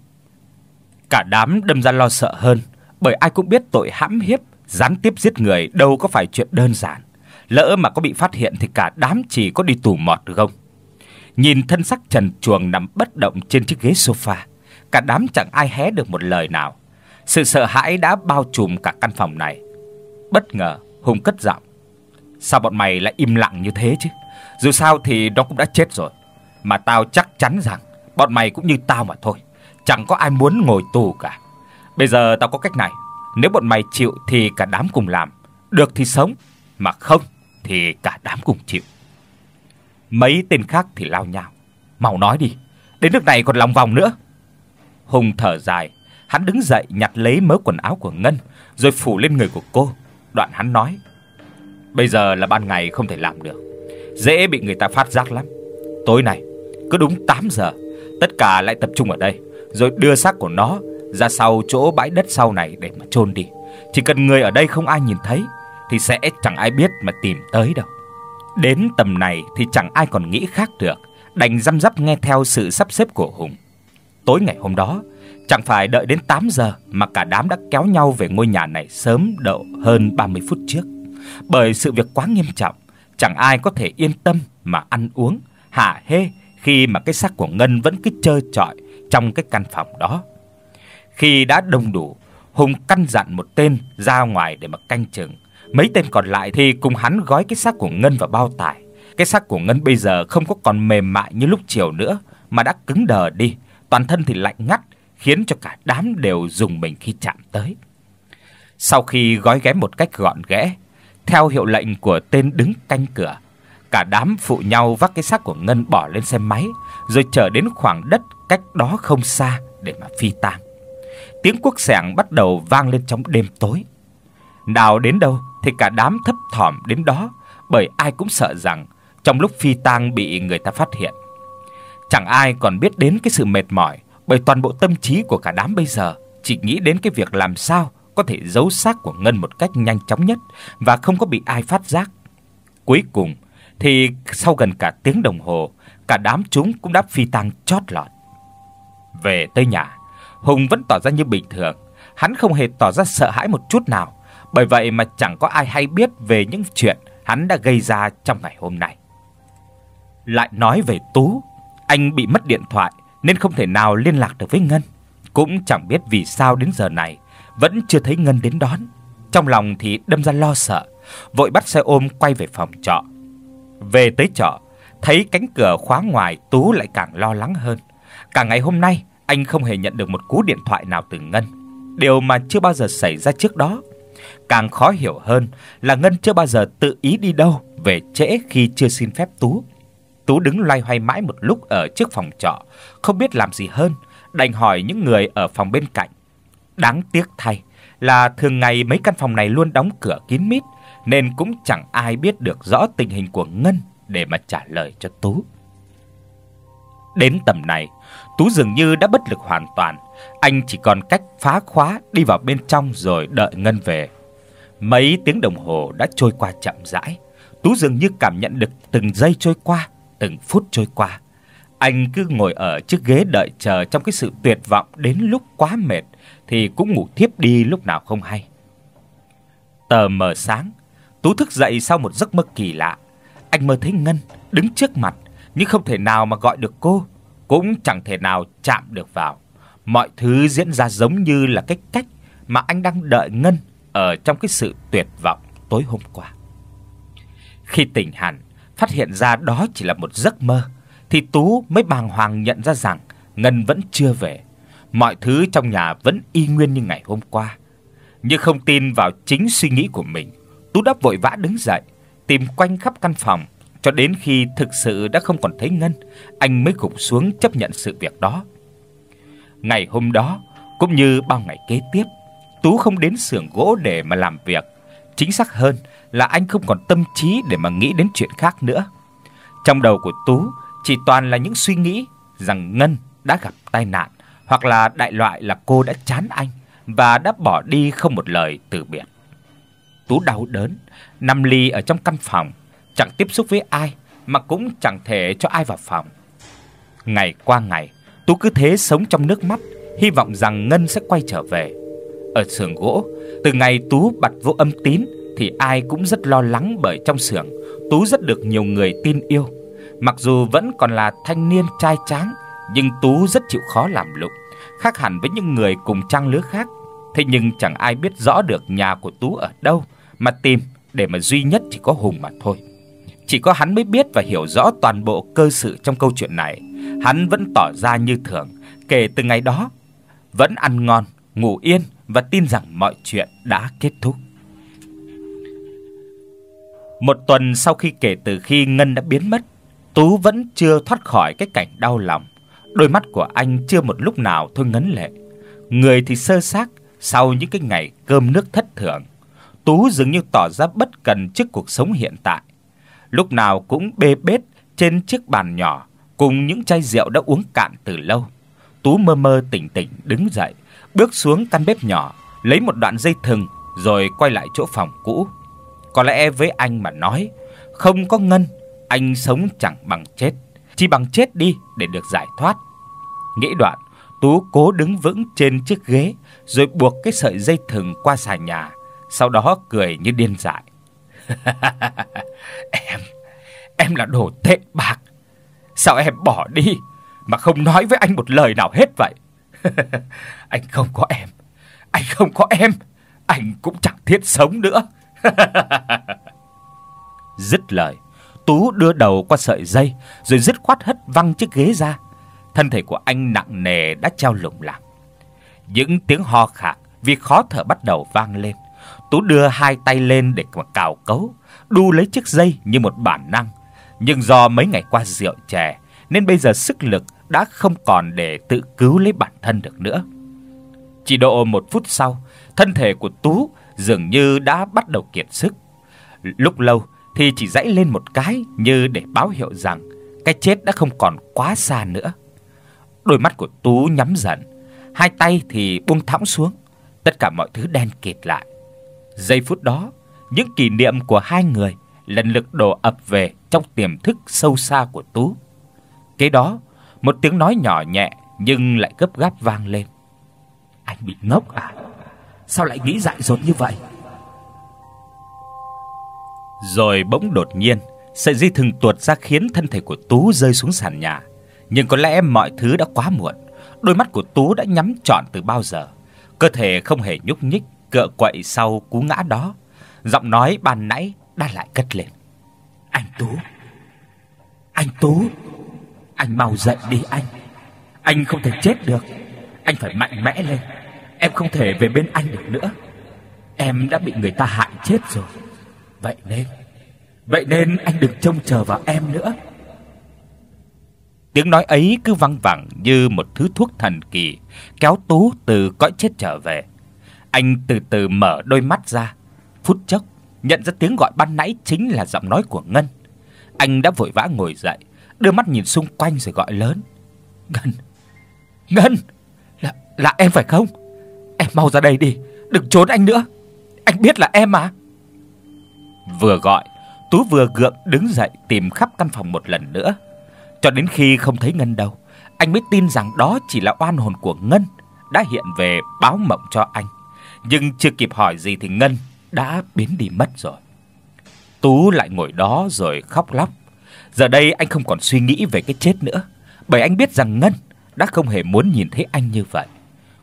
Cả đám đâm ra lo sợ hơn, bởi ai cũng biết tội hãm hiếp, gián tiếp giết người đâu có phải chuyện đơn giản. Lỡ mà có bị phát hiện thì cả đám chỉ có đi tù mọt gông. Nhìn thân xác trần chuồng nằm bất động trên chiếc ghế sofa, cả đám chẳng ai hé được một lời nào. Sự sợ hãi đã bao trùm cả căn phòng này. Bất ngờ, Hùng cất giọng. Sao bọn mày lại im lặng như thế chứ? Dù sao thì nó cũng đã chết rồi, mà tao chắc chắn rằng bọn mày cũng như tao mà thôi chẳng có ai muốn ngồi tù cả. Bây giờ tao có cách này, nếu bọn mày chịu thì cả đám cùng làm, được thì sống, mà không thì cả đám cùng chịu. Mấy tên khác thì lao nhào, "Mau nói đi, đến nước này còn lòng vòng nữa." Hùng thở dài, hắn đứng dậy nhặt lấy mớ quần áo của Ngân rồi phủ lên người của cô. Đoạn hắn nói: "Bây giờ là ban ngày không thể làm được, dễ bị người ta phát giác lắm. Tối nay cứ đúng 8 giờ, tất cả lại tập trung ở đây rồi đưa xác của nó ra sau chỗ bãi đất sau này để mà chôn đi. Chỉ cần người ở đây không ai nhìn thấy thì sẽ chẳng ai biết mà tìm tới đâu. Đến tầm này thì chẳng ai còn nghĩ khác được, đành răm rắp nghe theo sự sắp xếp của Hùng. Tối ngày hôm đó, chẳng phải đợi đến 8 giờ mà cả đám đã kéo nhau về ngôi nhà này sớm độ hơn 30 phút trước. Bởi sự việc quá nghiêm trọng, chẳng ai có thể yên tâm mà ăn uống, hả hê khi mà cái xác của Ngân vẫn cứ trơ trọi trong cái căn phòng đó. Khi đã đông đủ, Hùng căn dặn một tên ra ngoài để mà canh chừng. Mấy tên còn lại thì cùng hắn gói cái xác của Ngân vào bao tải. Cái xác của Ngân bây giờ không có còn mềm mại như lúc chiều nữa mà đã cứng đờ đi, toàn thân thì lạnh ngắt, khiến cho cả đám đều rùng mình khi chạm tới. Sau khi gói ghém một cách gọn ghẽ, theo hiệu lệnh của tên đứng canh cửa, cả đám phụ nhau vác cái xác của Ngân bỏ lên xe máy, rồi chở đến khoảng đất cách đó không xa để mà phi tang. Tiếng quốc sẻng bắt đầu vang lên trong đêm tối. Nào đến đâu thì cả đám thấp thỏm đến đó, bởi ai cũng sợ rằng trong lúc phi tang bị người ta phát hiện. Chẳng ai còn biết đến cái sự mệt mỏi, bởi toàn bộ tâm trí của cả đám bây giờ chỉ nghĩ đến cái việc làm sao có thể giấu xác của Ngân một cách nhanh chóng nhất và không có bị ai phát giác. Cuối cùng thì sau gần cả tiếng đồng hồ, cả đám chúng cũng đã phi tang chót lọt về tới nhà, Hùng vẫn tỏ ra như bình thường, hắn không hề tỏ ra sợ hãi một chút nào, bởi vậy mà chẳng có ai hay biết về những chuyện hắn đã gây ra trong ngày hôm nay. Lại nói về Tú, anh bị mất điện thoại nên không thể nào liên lạc được với Ngân, cũng chẳng biết vì sao đến giờ này vẫn chưa thấy Ngân đến đón. Trong lòng thì đâm ra lo sợ, vội bắt xe ôm quay về phòng trọ. Về tới trọ, thấy cánh cửa khóa ngoài, Tú lại càng lo lắng hơn. Cả ngày hôm nay, anh không hề nhận được một cú điện thoại nào từ Ngân, điều mà chưa bao giờ xảy ra trước đó. Càng khó hiểu hơn là Ngân chưa bao giờ tự ý đi đâu về trễ khi chưa xin phép Tú. Tú đứng loay hoay mãi một lúc ở trước phòng trọ, không biết làm gì hơn, đành hỏi những người ở phòng bên cạnh. Đáng tiếc thay là thường ngày mấy căn phòng này luôn đóng cửa kín mít nên cũng chẳng ai biết được rõ tình hình của Ngân để mà trả lời cho Tú. Đến tầm này, Tú dường như đã bất lực hoàn toàn, anh chỉ còn cách phá khóa đi vào bên trong rồi đợi Ngân về. Mấy tiếng đồng hồ đã trôi qua chậm rãi, Tú dường như cảm nhận được từng giây trôi qua, từng phút trôi qua. Anh cứ ngồi ở chiếc ghế đợi chờ trong cái sự tuyệt vọng đến lúc quá mệt thì cũng ngủ thiếp đi lúc nào không hay. Tờ mờ sáng, Tú thức dậy sau một giấc mơ kỳ lạ. Anh mơ thấy Ngân đứng trước mặt, nhưng không thể nào mà gọi được cô cũng chẳng thể nào chạm được vào. Mọi thứ diễn ra giống như là cái cách mà anh đang đợi Ngân ở trong cái sự tuyệt vọng tối hôm qua. Khi tỉnh hẳn, phát hiện ra đó chỉ là một giấc mơ, thì Tú mới bàng hoàng nhận ra rằng Ngân vẫn chưa về. Mọi thứ trong nhà vẫn y nguyên như ngày hôm qua. Nhưng không tin vào chính suy nghĩ của mình, Tú đã vội vã đứng dậy, tìm quanh khắp căn phòng cho đến khi thực sự đã không còn thấy Ngân, anh mới gục xuống chấp nhận sự việc đó. Ngày hôm đó, cũng như bao ngày kế tiếp, Tú không đến xưởng gỗ để mà làm việc. Chính xác hơn là anh không còn tâm trí để mà nghĩ đến chuyện khác nữa. Trong đầu của Tú chỉ toàn là những suy nghĩ rằng Ngân đã gặp tai nạn hoặc là đại loại là cô đã chán anh và đã bỏ đi không một lời từ biệt. Tú đau đớn nằm lì ở trong căn phòng chẳng tiếp xúc với ai mà cũng chẳng thể cho ai vào phòng. Ngày qua ngày, Tú cứ thế sống trong nước mắt, hy vọng rằng Ngân sẽ quay trở về. Ở xưởng gỗ, từ ngày Tú bật vô âm tín thì ai cũng rất lo lắng bởi trong xưởng Tú rất được nhiều người tin yêu. Mặc dù vẫn còn là thanh niên trai tráng, nhưng Tú rất chịu khó làm lụng, khác hẳn với những người cùng trang lứa khác. Thế nhưng chẳng ai biết rõ được nhà của Tú ở đâu mà tìm để mà duy nhất chỉ có Hùng mà thôi chỉ có hắn mới biết và hiểu rõ toàn bộ cơ sự trong câu chuyện này. Hắn vẫn tỏ ra như thường kể từ ngày đó, vẫn ăn ngon, ngủ yên và tin rằng mọi chuyện đã kết thúc. Một tuần sau khi kể từ khi Ngân đã biến mất, Tú vẫn chưa thoát khỏi cái cảnh đau lòng. Đôi mắt của anh chưa một lúc nào thôi ngấn lệ. Người thì sơ xác sau những cái ngày cơm nước thất thường. Tú dường như tỏ ra bất cần trước cuộc sống hiện tại lúc nào cũng bê bết trên chiếc bàn nhỏ cùng những chai rượu đã uống cạn từ lâu. Tú mơ mơ tỉnh tỉnh đứng dậy, bước xuống căn bếp nhỏ, lấy một đoạn dây thừng rồi quay lại chỗ phòng cũ. Có lẽ với anh mà nói, không có ngân, anh sống chẳng bằng chết, chỉ bằng chết đi để được giải thoát. Nghĩ đoạn, Tú cố đứng vững trên chiếc ghế rồi buộc cái sợi dây thừng qua sàn nhà, sau đó cười như điên dại. em, em là đồ tệ bạc. Sao em bỏ đi mà không nói với anh một lời nào hết vậy? anh không có em, anh không có em, anh cũng chẳng thiết sống nữa. Dứt lời, Tú đưa đầu qua sợi dây rồi dứt khoát hất văng chiếc ghế ra. Thân thể của anh nặng nề đã treo lủng lẳng. Những tiếng ho khạc vì khó thở bắt đầu vang lên. Tú đưa hai tay lên để cào cấu, đu lấy chiếc dây như một bản năng, nhưng do mấy ngày qua rượu chè nên bây giờ sức lực đã không còn để tự cứu lấy bản thân được nữa. Chỉ độ một phút sau, thân thể của Tú dường như đã bắt đầu kiệt sức. Lúc lâu thì chỉ giãy lên một cái như để báo hiệu rằng cái chết đã không còn quá xa nữa. Đôi mắt của Tú nhắm dần, hai tay thì buông thõng xuống, tất cả mọi thứ đen kịt lại. Giây phút đó, những kỷ niệm của hai người lần lượt đổ ập về trong tiềm thức sâu xa của Tú. Kế đó, một tiếng nói nhỏ nhẹ nhưng lại gấp gáp vang lên. Anh bị ngốc à? Sao lại nghĩ dại dột như vậy? Rồi bỗng đột nhiên, sợi dây thừng tuột ra khiến thân thể của Tú rơi xuống sàn nhà. Nhưng có lẽ mọi thứ đã quá muộn. Đôi mắt của Tú đã nhắm trọn từ bao giờ. Cơ thể không hề nhúc nhích, cựa quậy sau cú ngã đó, giọng nói ban nãy đã lại cất lên. "Anh Tú, anh Tú, anh mau dậy đi anh. Anh không thể chết được. Anh phải mạnh mẽ lên. Em không thể về bên anh được nữa. Em đã bị người ta hại chết rồi. Vậy nên, vậy nên anh đừng trông chờ vào em nữa." Tiếng nói ấy cứ văng vẳng như một thứ thuốc thần kỳ, kéo Tú từ cõi chết trở về. Anh từ từ mở đôi mắt ra, phút chốc nhận ra tiếng gọi ban nãy chính là giọng nói của Ngân. Anh đã vội vã ngồi dậy, đưa mắt nhìn xung quanh rồi gọi lớn. "Ngân! Ngân! Là là em phải không? Em mau ra đây đi, đừng trốn anh nữa. Anh biết là em mà." Vừa gọi, Tú vừa gượng đứng dậy tìm khắp căn phòng một lần nữa, cho đến khi không thấy Ngân đâu, anh mới tin rằng đó chỉ là oan hồn của Ngân đã hiện về báo mộng cho anh nhưng chưa kịp hỏi gì thì Ngân đã biến đi mất rồi. Tú lại ngồi đó rồi khóc lóc. Giờ đây anh không còn suy nghĩ về cái chết nữa, bởi anh biết rằng Ngân đã không hề muốn nhìn thấy anh như vậy.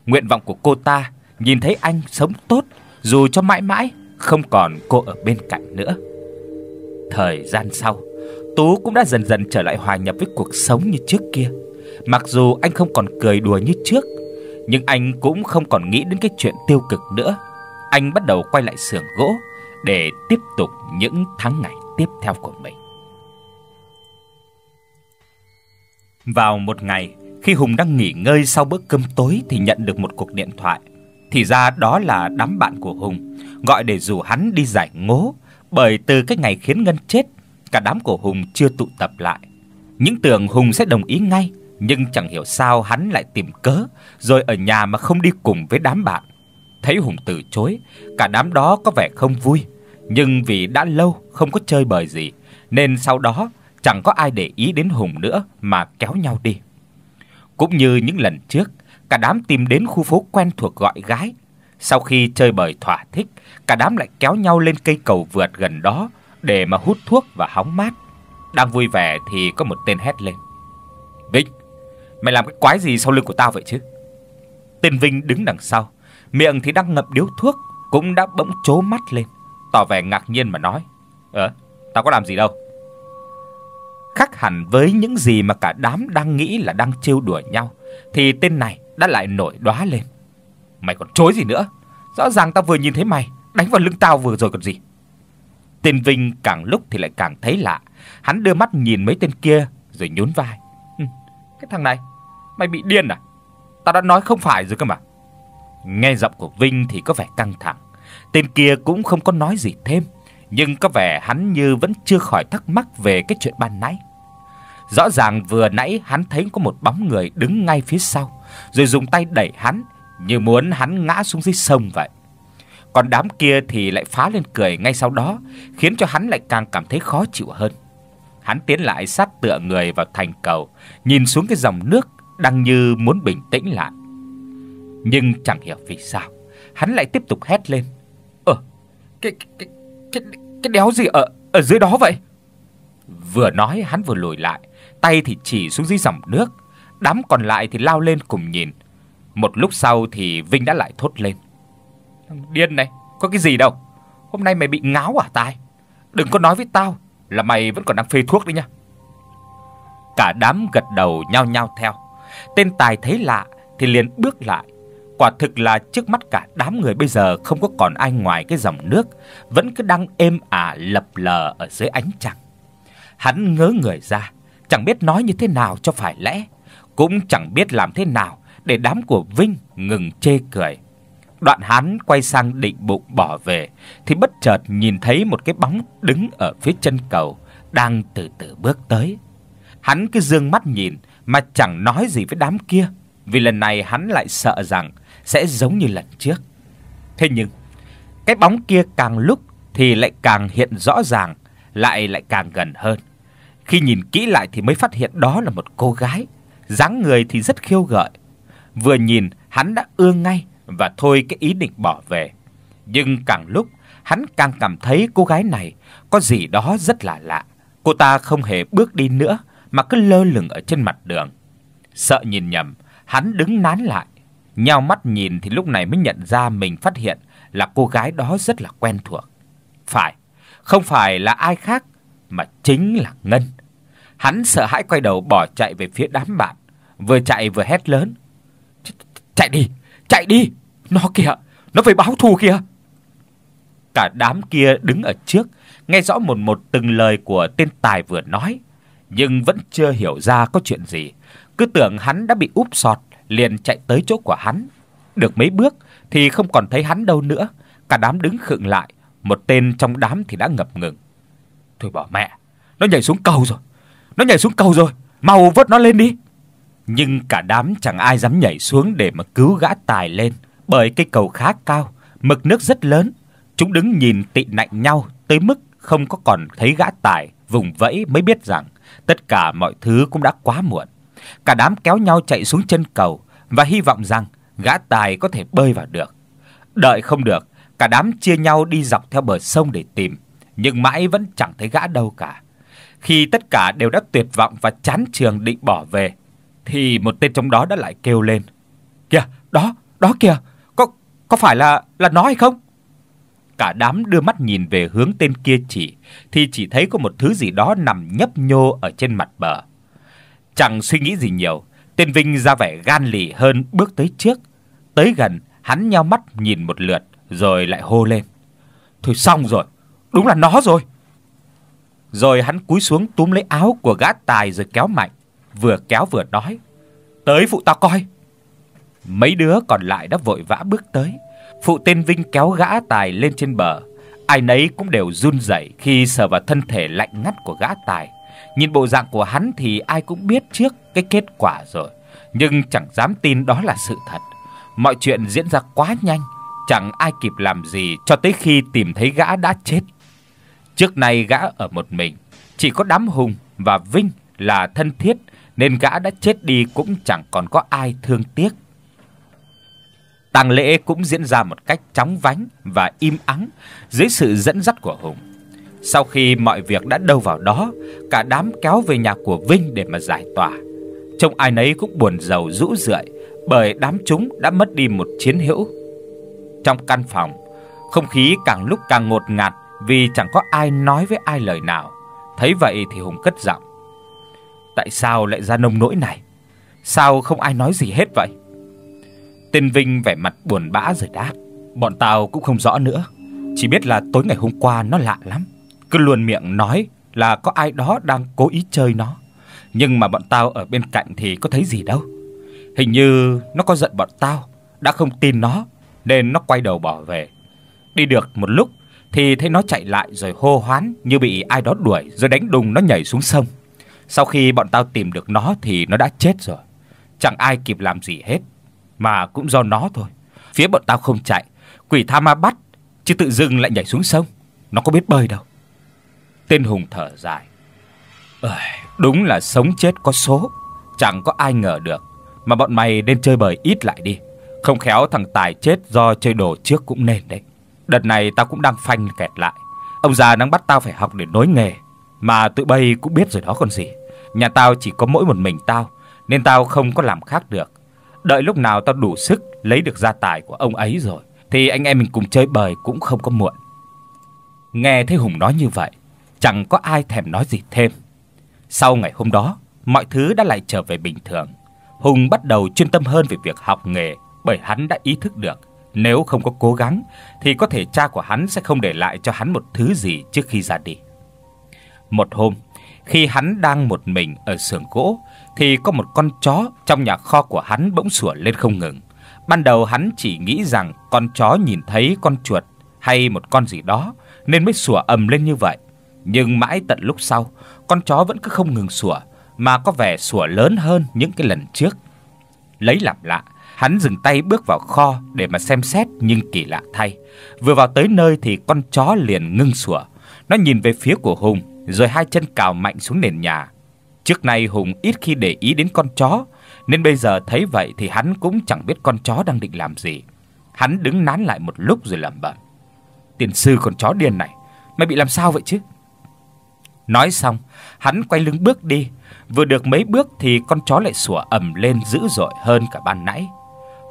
Nguyện vọng của cô ta nhìn thấy anh sống tốt dù cho mãi mãi không còn cô ở bên cạnh nữa. Thời gian sau, Tú cũng đã dần dần trở lại hòa nhập với cuộc sống như trước kia. Mặc dù anh không còn cười đùa như trước, nhưng anh cũng không còn nghĩ đến cái chuyện tiêu cực nữa. Anh bắt đầu quay lại xưởng gỗ để tiếp tục những tháng ngày tiếp theo của mình. Vào một ngày, khi Hùng đang nghỉ ngơi sau bữa cơm tối thì nhận được một cuộc điện thoại. Thì ra đó là đám bạn của Hùng, gọi để rủ hắn đi giải ngố, bởi từ cái ngày khiến Ngân chết, cả đám của Hùng chưa tụ tập lại. Những tưởng Hùng sẽ đồng ý ngay, nhưng chẳng hiểu sao hắn lại tìm cớ rồi ở nhà mà không đi cùng với đám bạn. Thấy Hùng từ chối, cả đám đó có vẻ không vui, nhưng vì đã lâu không có chơi bời gì nên sau đó chẳng có ai để ý đến Hùng nữa mà kéo nhau đi. Cũng như những lần trước, cả đám tìm đến khu phố quen thuộc gọi gái. Sau khi chơi bời thỏa thích, cả đám lại kéo nhau lên cây cầu vượt gần đó để mà hút thuốc và hóng mát. Đang vui vẻ thì có một tên hét lên. "Vinh, Mày làm cái quái gì sau lưng của tao vậy chứ? Tên Vinh đứng đằng sau, miệng thì đang ngậm điếu thuốc, cũng đã bỗng chố mắt lên, tỏ vẻ ngạc nhiên mà nói: "Ờ, tao có làm gì đâu." Khác hẳn với những gì mà cả đám đang nghĩ là đang trêu đùa nhau, thì tên này đã lại nổi đóa lên. "Mày còn chối gì nữa? Rõ ràng tao vừa nhìn thấy mày đánh vào lưng tao vừa rồi còn gì." Tên Vinh càng lúc thì lại càng thấy lạ, hắn đưa mắt nhìn mấy tên kia rồi nhún vai. cái thằng này mày bị điên à? Tao đã nói không phải rồi cơ mà." Nghe giọng của Vinh thì có vẻ căng thẳng, tên kia cũng không có nói gì thêm, nhưng có vẻ hắn như vẫn chưa khỏi thắc mắc về cái chuyện ban nãy. Rõ ràng vừa nãy hắn thấy có một bóng người đứng ngay phía sau, rồi dùng tay đẩy hắn như muốn hắn ngã xuống dưới sông vậy. Còn đám kia thì lại phá lên cười ngay sau đó, khiến cho hắn lại càng cảm thấy khó chịu hơn. Hắn tiến lại sát tựa người vào thành cầu, nhìn xuống cái dòng nước đang như muốn bình tĩnh lại. Nhưng chẳng hiểu vì sao, hắn lại tiếp tục hét lên. Ơ, ờ, cái cái cái cái đéo gì ở ở dưới đó vậy?" Vừa nói hắn vừa lùi lại, tay thì chỉ xuống dưới dòng nước, đám còn lại thì lao lên cùng nhìn. Một lúc sau thì Vinh đã lại thốt lên. "Thằng điên này, có cái gì đâu? Hôm nay mày bị ngáo à tai? Đừng có nói với tao là mày vẫn còn đang phê thuốc đấy nha." Cả đám gật đầu nhao nhao theo. Tên Tài thấy lạ thì liền bước lại. Quả thực là trước mắt cả đám người bây giờ không có còn ai ngoài cái dòng nước vẫn cứ đang êm ả lập lờ ở dưới ánh trăng. Hắn ngớ người ra, chẳng biết nói như thế nào cho phải lẽ, cũng chẳng biết làm thế nào để đám của Vinh ngừng chê cười. Đoạn hắn quay sang định bụng bỏ về thì bất chợt nhìn thấy một cái bóng đứng ở phía chân cầu đang từ từ bước tới. Hắn cứ dương mắt nhìn mà chẳng nói gì với đám kia, vì lần này hắn lại sợ rằng sẽ giống như lần trước. Thế nhưng, cái bóng kia càng lúc thì lại càng hiện rõ ràng, lại lại càng gần hơn. Khi nhìn kỹ lại thì mới phát hiện đó là một cô gái, dáng người thì rất khiêu gợi. Vừa nhìn, hắn đã ưa ngay và thôi cái ý định bỏ về. Nhưng càng lúc, hắn càng cảm thấy cô gái này có gì đó rất là lạ. Cô ta không hề bước đi nữa mà cứ lơ lửng ở trên mặt đường. Sợ nhìn nhầm, hắn đứng nán lại, nheo mắt nhìn thì lúc này mới nhận ra mình phát hiện là cô gái đó rất là quen thuộc. Phải, không phải là ai khác mà chính là Ngân. Hắn sợ hãi quay đầu bỏ chạy về phía đám bạn, vừa chạy vừa hét lớn: Ch "Chạy đi, chạy đi, nó kìa, nó phải báo thù kìa." Cả đám kia đứng ở trước, nghe rõ một một từng lời của tên tài vừa nói, nhưng vẫn chưa hiểu ra có chuyện gì, cứ tưởng hắn đã bị úp sọt, liền chạy tới chỗ của hắn. Được mấy bước thì không còn thấy hắn đâu nữa, cả đám đứng khựng lại, một tên trong đám thì đã ngập ngừng. Thôi bỏ mẹ, nó nhảy xuống cầu rồi. Nó nhảy xuống cầu rồi, mau vớt nó lên đi. Nhưng cả đám chẳng ai dám nhảy xuống để mà cứu gã tài lên, bởi cái cầu khá cao, mực nước rất lớn. Chúng đứng nhìn tị nạnh nhau tới mức không có còn thấy gã tài vùng vẫy mới biết rằng Tất cả mọi thứ cũng đã quá muộn. Cả đám kéo nhau chạy xuống chân cầu và hy vọng rằng gã tài có thể bơi vào được. Đợi không được, cả đám chia nhau đi dọc theo bờ sông để tìm, nhưng mãi vẫn chẳng thấy gã đâu cả. Khi tất cả đều đã tuyệt vọng và chán trường định bỏ về, thì một tên trong đó đã lại kêu lên: "Kìa, đó, đó kìa, có có phải là là nó hay không?" cả đám đưa mắt nhìn về hướng tên kia chỉ, thì chỉ thấy có một thứ gì đó nằm nhấp nhô ở trên mặt bờ. Chẳng suy nghĩ gì nhiều, tên Vinh ra vẻ gan lì hơn bước tới trước, tới gần, hắn nheo mắt nhìn một lượt rồi lại hô lên. Thôi xong rồi, đúng là nó rồi. Rồi hắn cúi xuống túm lấy áo của gã tài rồi kéo mạnh, vừa kéo vừa nói: "Tới phụ ta coi." Mấy đứa còn lại đã vội vã bước tới Phụ tên Vinh kéo gã Tài lên trên bờ. Ai nấy cũng đều run rẩy khi sờ vào thân thể lạnh ngắt của gã Tài. Nhìn bộ dạng của hắn thì ai cũng biết trước cái kết quả rồi, nhưng chẳng dám tin đó là sự thật. Mọi chuyện diễn ra quá nhanh, chẳng ai kịp làm gì cho tới khi tìm thấy gã đã chết. Trước nay gã ở một mình, chỉ có đám Hùng và Vinh là thân thiết nên gã đã chết đi cũng chẳng còn có ai thương tiếc. Tang lễ cũng diễn ra một cách chóng vánh và im ắng dưới sự dẫn dắt của Hùng. Sau khi mọi việc đã đâu vào đó, cả đám kéo về nhà của Vinh để mà giải tỏa. Trong ai nấy cũng buồn rầu rũ rượi bởi đám chúng đã mất đi một chiến hữu. Trong căn phòng, không khí càng lúc càng ngột ngạt vì chẳng có ai nói với ai lời nào. Thấy vậy thì Hùng cất giọng. Tại sao lại ra nông nỗi này? Sao không ai nói gì hết vậy? Tên Vinh vẻ mặt buồn bã rồi đáp, "Bọn tao cũng không rõ nữa, chỉ biết là tối ngày hôm qua nó lạ lắm, cứ luôn miệng nói là có ai đó đang cố ý chơi nó, nhưng mà bọn tao ở bên cạnh thì có thấy gì đâu. Hình như nó có giận bọn tao, đã không tin nó nên nó quay đầu bỏ về. Đi được một lúc thì thấy nó chạy lại rồi hô hoán như bị ai đó đuổi rồi đánh đùng nó nhảy xuống sông. Sau khi bọn tao tìm được nó thì nó đã chết rồi. Chẳng ai kịp làm gì hết mà cũng do nó thôi. Phía bọn tao không chạy, quỷ tha ma bắt, chứ tự dưng lại nhảy xuống sông, nó có biết bơi đâu." Tên Hùng thở dài. "Ơi, đúng là sống chết có số, chẳng có ai ngờ được, mà bọn mày nên chơi bời ít lại đi." Không khéo thằng Tài chết do chơi đồ trước cũng nên đấy. Đợt này tao cũng đang phanh kẹt lại. Ông già đang bắt tao phải học để nối nghề, mà tụi bay cũng biết rồi đó còn gì. Nhà tao chỉ có mỗi một mình tao, nên tao không có làm khác được. Đợi lúc nào tao đủ sức lấy được gia tài của ông ấy rồi thì anh em mình cùng chơi bời cũng không có muộn. Nghe thấy Hùng nói như vậy, chẳng có ai thèm nói gì thêm. Sau ngày hôm đó, mọi thứ đã lại trở về bình thường. Hùng bắt đầu chuyên tâm hơn về việc học nghề, bởi hắn đã ý thức được nếu không có cố gắng thì có thể cha của hắn sẽ không để lại cho hắn một thứ gì trước khi ra đi. Một hôm, khi hắn đang một mình ở xưởng gỗ thì có một con chó trong nhà kho của hắn bỗng sủa lên không ngừng. Ban đầu hắn chỉ nghĩ rằng con chó nhìn thấy con chuột hay một con gì đó nên mới sủa ầm lên như vậy. Nhưng mãi tận lúc sau, con chó vẫn cứ không ngừng sủa mà có vẻ sủa lớn hơn những cái lần trước. Lấy làm lạ, hắn dừng tay bước vào kho để mà xem xét nhưng kỳ lạ thay, vừa vào tới nơi thì con chó liền ngưng sủa. Nó nhìn về phía của Hùng, rồi hai chân cào mạnh xuống nền nhà. Trước nay Hùng ít khi để ý đến con chó, nên bây giờ thấy vậy thì hắn cũng chẳng biết con chó đang định làm gì. Hắn đứng nán lại một lúc rồi lẩm bẩm: "Tiền sư con chó điên này, mày bị làm sao vậy chứ?" Nói xong, hắn quay lưng bước đi, vừa được mấy bước thì con chó lại sủa ầm lên dữ dội hơn cả ban nãy.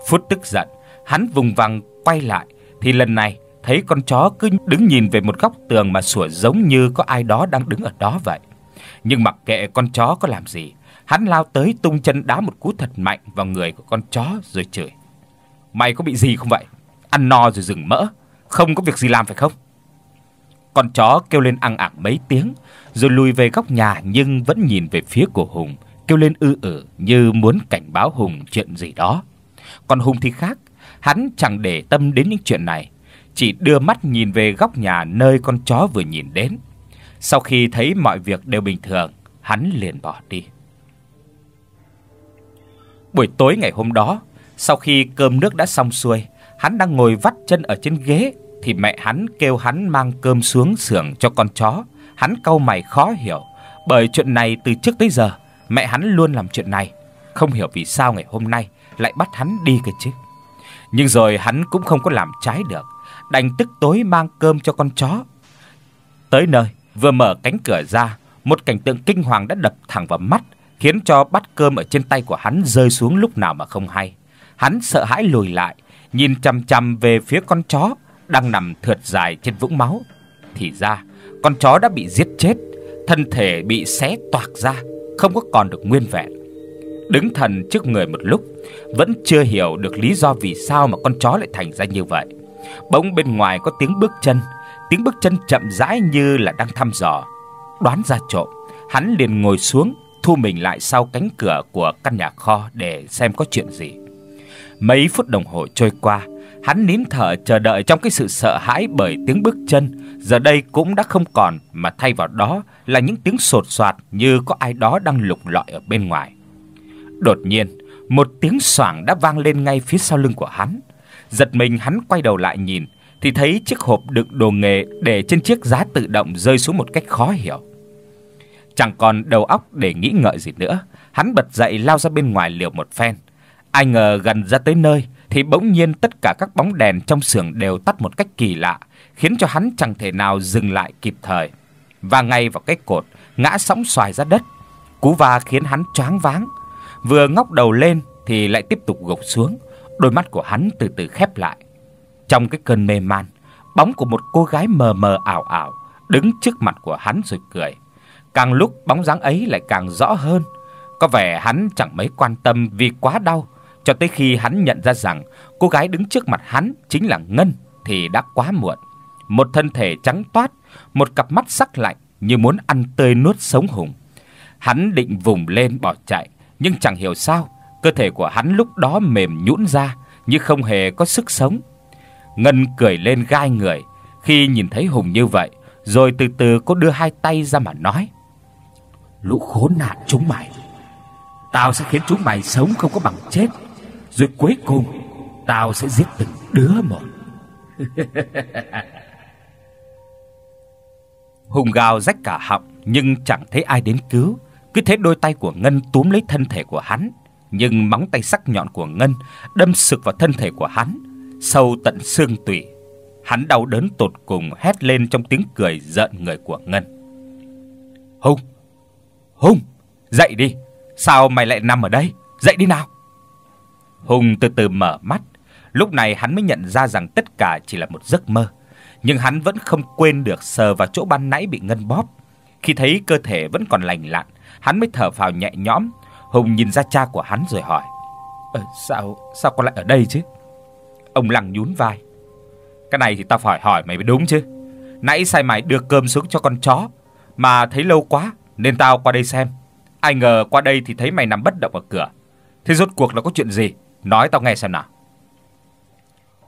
Phút tức giận, hắn vùng vằng quay lại thì lần này thấy con chó cứ đứng nhìn về một góc tường mà sủa giống như có ai đó đang đứng ở đó vậy nhưng mặc kệ con chó có làm gì, hắn lao tới tung chân đá một cú thật mạnh vào người của con chó rồi chửi: "Mày có bị gì không vậy? Ăn no rồi dừng mỡ, không có việc gì làm phải không?" Con chó kêu lên ăn ạc mấy tiếng, rồi lùi về góc nhà nhưng vẫn nhìn về phía của Hùng, kêu lên ư ử như muốn cảnh báo Hùng chuyện gì đó. Còn Hùng thì khác, hắn chẳng để tâm đến những chuyện này, chỉ đưa mắt nhìn về góc nhà nơi con chó vừa nhìn đến. Sau khi thấy mọi việc đều bình thường, hắn liền bỏ đi. Buổi tối ngày hôm đó, sau khi cơm nước đã xong xuôi, hắn đang ngồi vắt chân ở trên ghế thì mẹ hắn kêu hắn mang cơm xuống sưởng cho con chó. Hắn cau mày khó hiểu, bởi chuyện này từ trước tới giờ mẹ hắn luôn làm chuyện này, không hiểu vì sao ngày hôm nay lại bắt hắn đi cơ chứ. Nhưng rồi hắn cũng không có làm trái được, đành tức tối mang cơm cho con chó. Tới nơi, Vừa mở cánh cửa ra, một cảnh tượng kinh hoàng đã đập thẳng vào mắt, khiến cho bát cơm ở trên tay của hắn rơi xuống lúc nào mà không hay. Hắn sợ hãi lùi lại, nhìn chằm chằm về phía con chó đang nằm thượt dài trên vũng máu. Thì ra, con chó đã bị giết chết, thân thể bị xé toạc ra, không có còn được nguyên vẹn. Đứng thần trước người một lúc, vẫn chưa hiểu được lý do vì sao mà con chó lại thành ra như vậy. Bỗng bên ngoài có tiếng bước chân, Tiếng bước chân chậm rãi như là đang thăm dò, đoán ra trộm, hắn liền ngồi xuống, thu mình lại sau cánh cửa của căn nhà kho để xem có chuyện gì. Mấy phút đồng hồ trôi qua, hắn nín thở chờ đợi trong cái sự sợ hãi bởi tiếng bước chân, giờ đây cũng đã không còn mà thay vào đó là những tiếng sột soạt như có ai đó đang lục lọi ở bên ngoài. Đột nhiên, một tiếng xoảng đã vang lên ngay phía sau lưng của hắn. Giật mình hắn quay đầu lại nhìn thì thấy chiếc hộp đựng đồ nghề để trên chiếc giá tự động rơi xuống một cách khó hiểu. Chẳng còn đầu óc để nghĩ ngợi gì nữa, hắn bật dậy lao ra bên ngoài liều một phen. Ai ngờ gần ra tới nơi thì bỗng nhiên tất cả các bóng đèn trong xưởng đều tắt một cách kỳ lạ, khiến cho hắn chẳng thể nào dừng lại kịp thời. Và ngay vào cái cột, ngã sóng xoài ra đất. Cú va khiến hắn choáng váng, vừa ngóc đầu lên thì lại tiếp tục gục xuống. Đôi mắt của hắn từ từ khép lại, trong cái cơn mê man, bóng của một cô gái mờ mờ ảo ảo đứng trước mặt của hắn rồi cười. Càng lúc bóng dáng ấy lại càng rõ hơn, có vẻ hắn chẳng mấy quan tâm vì quá đau, cho tới khi hắn nhận ra rằng cô gái đứng trước mặt hắn chính là Ngân thì đã quá muộn. Một thân thể trắng toát, một cặp mắt sắc lạnh như muốn ăn tươi nuốt sống hùng. Hắn định vùng lên bỏ chạy, nhưng chẳng hiểu sao, cơ thể của hắn lúc đó mềm nhũn ra như không hề có sức sống. Ngân cười lên gai người khi nhìn thấy Hùng như vậy, rồi từ từ cô đưa hai tay ra mà nói: "Lũ khốn nạn chúng mày, tao sẽ khiến chúng mày sống không có bằng chết, rồi cuối cùng tao sẽ giết từng đứa một." Hùng gào rách cả họng nhưng chẳng thấy ai đến cứu, cứ thế đôi tay của Ngân túm lấy thân thể của hắn, nhưng móng tay sắc nhọn của Ngân đâm sực vào thân thể của hắn sâu tận xương tủy. Hắn đau đớn tột cùng hét lên trong tiếng cười giận người của Ngân. "Hùng! Hùng, dậy đi, sao mày lại nằm ở đây? Dậy đi nào." Hùng từ từ mở mắt, lúc này hắn mới nhận ra rằng tất cả chỉ là một giấc mơ, nhưng hắn vẫn không quên được sờ vào chỗ ban nãy bị Ngân bóp. Khi thấy cơ thể vẫn còn lành lặn, hắn mới thở phào nhẹ nhõm. Hùng nhìn ra cha của hắn rồi hỏi: "Ờ sao sao con lại ở đây chứ?" Ông Lăng nhún vai. Cái này thì tao phải hỏi mày mới đúng chứ. Nãy sai mày đưa cơm xuống cho con chó mà thấy lâu quá nên tao qua đây xem. Ai ngờ qua đây thì thấy mày nằm bất động ở cửa. Thế rốt cuộc là có chuyện gì? Nói tao nghe xem nào.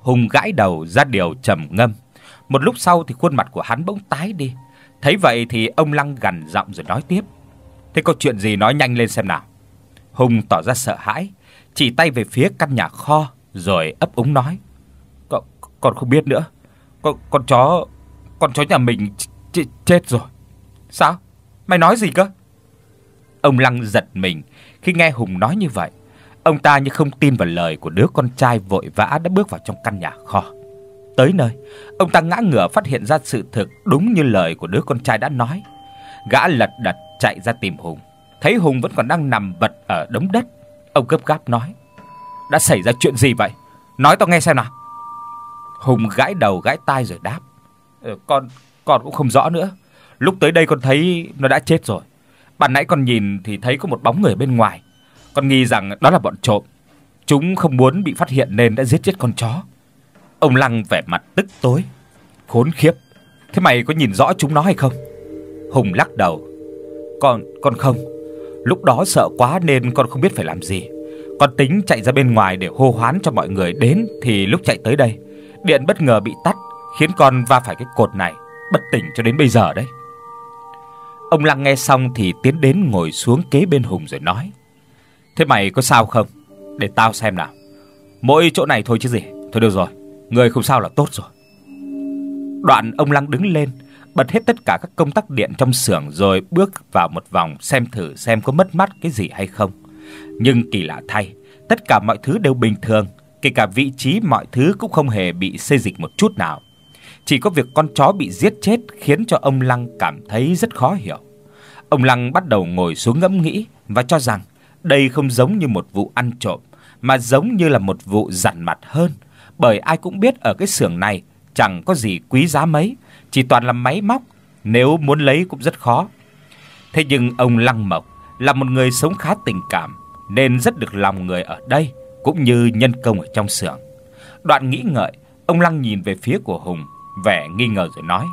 Hùng gãi đầu ra điều trầm ngâm. Một lúc sau thì khuôn mặt của hắn bỗng tái đi. Thấy vậy thì ông Lăng gằn giọng rồi nói tiếp. Thế có chuyện gì nói nhanh lên xem nào. Hùng tỏ ra sợ hãi, chỉ tay về phía căn nhà kho rồi ấp úng nói: "Con con không biết nữa. Con con chó con chó nhà mình ch ch chết rồi." "Sao? Mày nói gì cơ?" Ông Lăng giật mình khi nghe Hùng nói như vậy. Ông ta như không tin vào lời của đứa con trai vội vã đã bước vào trong căn nhà kho. Tới nơi, ông ta ngã ngửa phát hiện ra sự thực đúng như lời của đứa con trai đã nói. Gã lật đật chạy ra tìm Hùng, thấy Hùng vẫn còn đang nằm vật ở đống đất. Ông gấp gáp nói: đã xảy ra chuyện gì vậy? Nói tao nghe xem nào." Hùng gãi đầu gãi tai rồi đáp: ờ, con con cũng không rõ nữa. Lúc tới đây con thấy nó đã chết rồi. Ban nãy con nhìn thì thấy có một bóng người bên ngoài. Con nghi rằng đó là bọn trộm. Chúng không muốn bị phát hiện nên đã giết chết con chó." Ông Lăng vẻ mặt tức tối. "Khốn khiếp. Thế mày có nhìn rõ chúng nó hay không?" Hùng lắc đầu. "Con con không. Lúc đó sợ quá nên con không biết phải làm gì." Con tính chạy ra bên ngoài để hô hoán cho mọi người đến thì lúc chạy tới đây, điện bất ngờ bị tắt, khiến con va phải cái cột này, bất tỉnh cho đến bây giờ đấy. Ông Lăng nghe xong thì tiến đến ngồi xuống kế bên Hùng rồi nói: "Thế mày có sao không? Để tao xem nào. Mỗi chỗ này thôi chứ gì. Thôi được rồi, người không sao là tốt rồi." Đoạn ông Lăng đứng lên, bật hết tất cả các công tắc điện trong xưởng rồi bước vào một vòng xem thử xem có mất mát cái gì hay không. Nhưng kỳ lạ thay, tất cả mọi thứ đều bình thường, kể cả vị trí mọi thứ cũng không hề bị xê dịch một chút nào. Chỉ có việc con chó bị giết chết khiến cho ông Lăng cảm thấy rất khó hiểu. Ông Lăng bắt đầu ngồi xuống ngẫm nghĩ và cho rằng đây không giống như một vụ ăn trộm mà giống như là một vụ dằn mặt hơn, bởi ai cũng biết ở cái xưởng này chẳng có gì quý giá mấy, chỉ toàn là máy móc, nếu muốn lấy cũng rất khó. Thế nhưng ông Lăng Mộc là một người sống khá tình cảm, nên rất được lòng người ở đây cũng như nhân công ở trong xưởng. Đoạn nghĩ ngợi, ông Lăng nhìn về phía của Hùng, vẻ nghi ngờ rồi nói: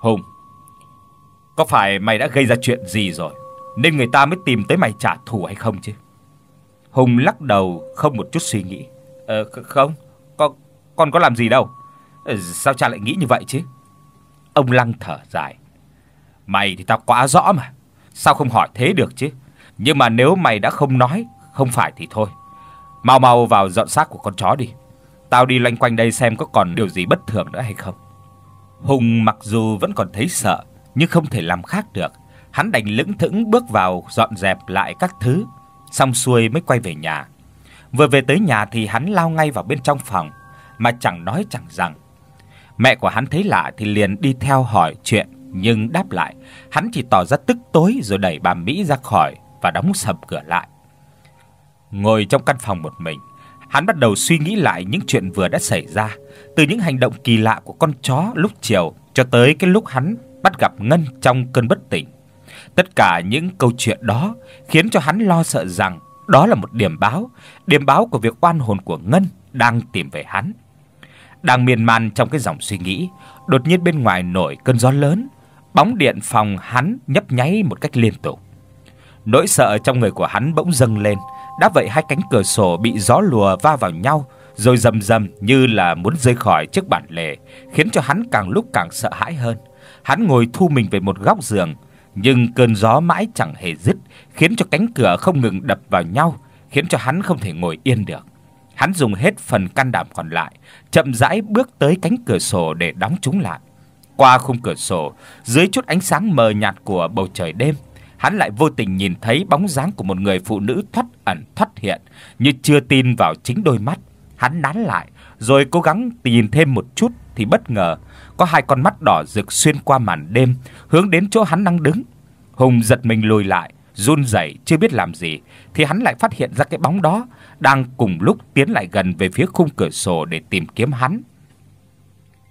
"Hùng, có phải mày đã gây ra chuyện gì rồi nên người ta mới tìm tới mày trả thù hay không chứ?" Hùng lắc đầu không một chút suy nghĩ. "Ờ không, con con có làm gì đâu. Ờ, sao cha lại nghĩ như vậy chứ?" Ông Lăng thở dài. "Mày thì tao quá rõ mà, sao không hỏi thế được chứ? Nhưng mà nếu mày đã không nói, không phải thì thôi. Mau mau vào dọn xác của con chó đi. Tao đi loanh quanh đây xem có còn điều gì bất thường nữa hay không. Hùng mặc dù vẫn còn thấy sợ nhưng không thể làm khác được, hắn đành lững thững bước vào dọn dẹp lại các thứ, xong xuôi mới quay về nhà. Vừa về tới nhà thì hắn lao ngay vào bên trong phòng mà chẳng nói chẳng rằng. Mẹ của hắn thấy lạ thì liền đi theo hỏi chuyện nhưng đáp lại, hắn chỉ tỏ ra tức tối rồi đẩy bà Mỹ ra khỏi và đóng sập cửa lại. Ngồi trong căn phòng một mình, hắn bắt đầu suy nghĩ lại những chuyện vừa đã xảy ra, từ những hành động kỳ lạ của con chó lúc chiều cho tới cái lúc hắn bắt gặp Ngân trong cơn bất tỉnh. Tất cả những câu chuyện đó khiến cho hắn lo sợ rằng đó là một điểm báo, điểm báo của việc oan hồn của Ngân đang tìm về hắn. Đang miên man trong cái dòng suy nghĩ, đột nhiên bên ngoài nổi cơn gió lớn, bóng điện phòng hắn nhấp nháy một cách liên tục. Nỗi sợ trong người của hắn bỗng dâng lên, đã vậy hai cánh cửa sổ bị gió lùa va vào nhau rồi rầm rầm như là muốn rơi khỏi chiếc bản lề, khiến cho hắn càng lúc càng sợ hãi hơn. Hắn ngồi thu mình về một góc giường, nhưng cơn gió mãi chẳng hề dứt, khiến cho cánh cửa không ngừng đập vào nhau, khiến cho hắn không thể ngồi yên được. Hắn dùng hết phần can đảm còn lại, chậm rãi bước tới cánh cửa sổ để đóng chúng lại. Qua khung cửa sổ, dưới chút ánh sáng mờ nhạt của bầu trời đêm, hắn lại vô tình nhìn thấy bóng dáng của một người phụ nữ thoát ẩn thoát hiện, như chưa tin vào chính đôi mắt. Hắn nán lại, rồi cố gắng tìm thêm một chút thì bất ngờ có hai con mắt đỏ rực xuyên qua màn đêm, hướng đến chỗ hắn đang đứng. Hùng giật mình lùi lại, run rẩy chưa biết làm gì thì hắn lại phát hiện ra cái bóng đó đang cùng lúc tiến lại gần về phía khung cửa sổ để tìm kiếm hắn.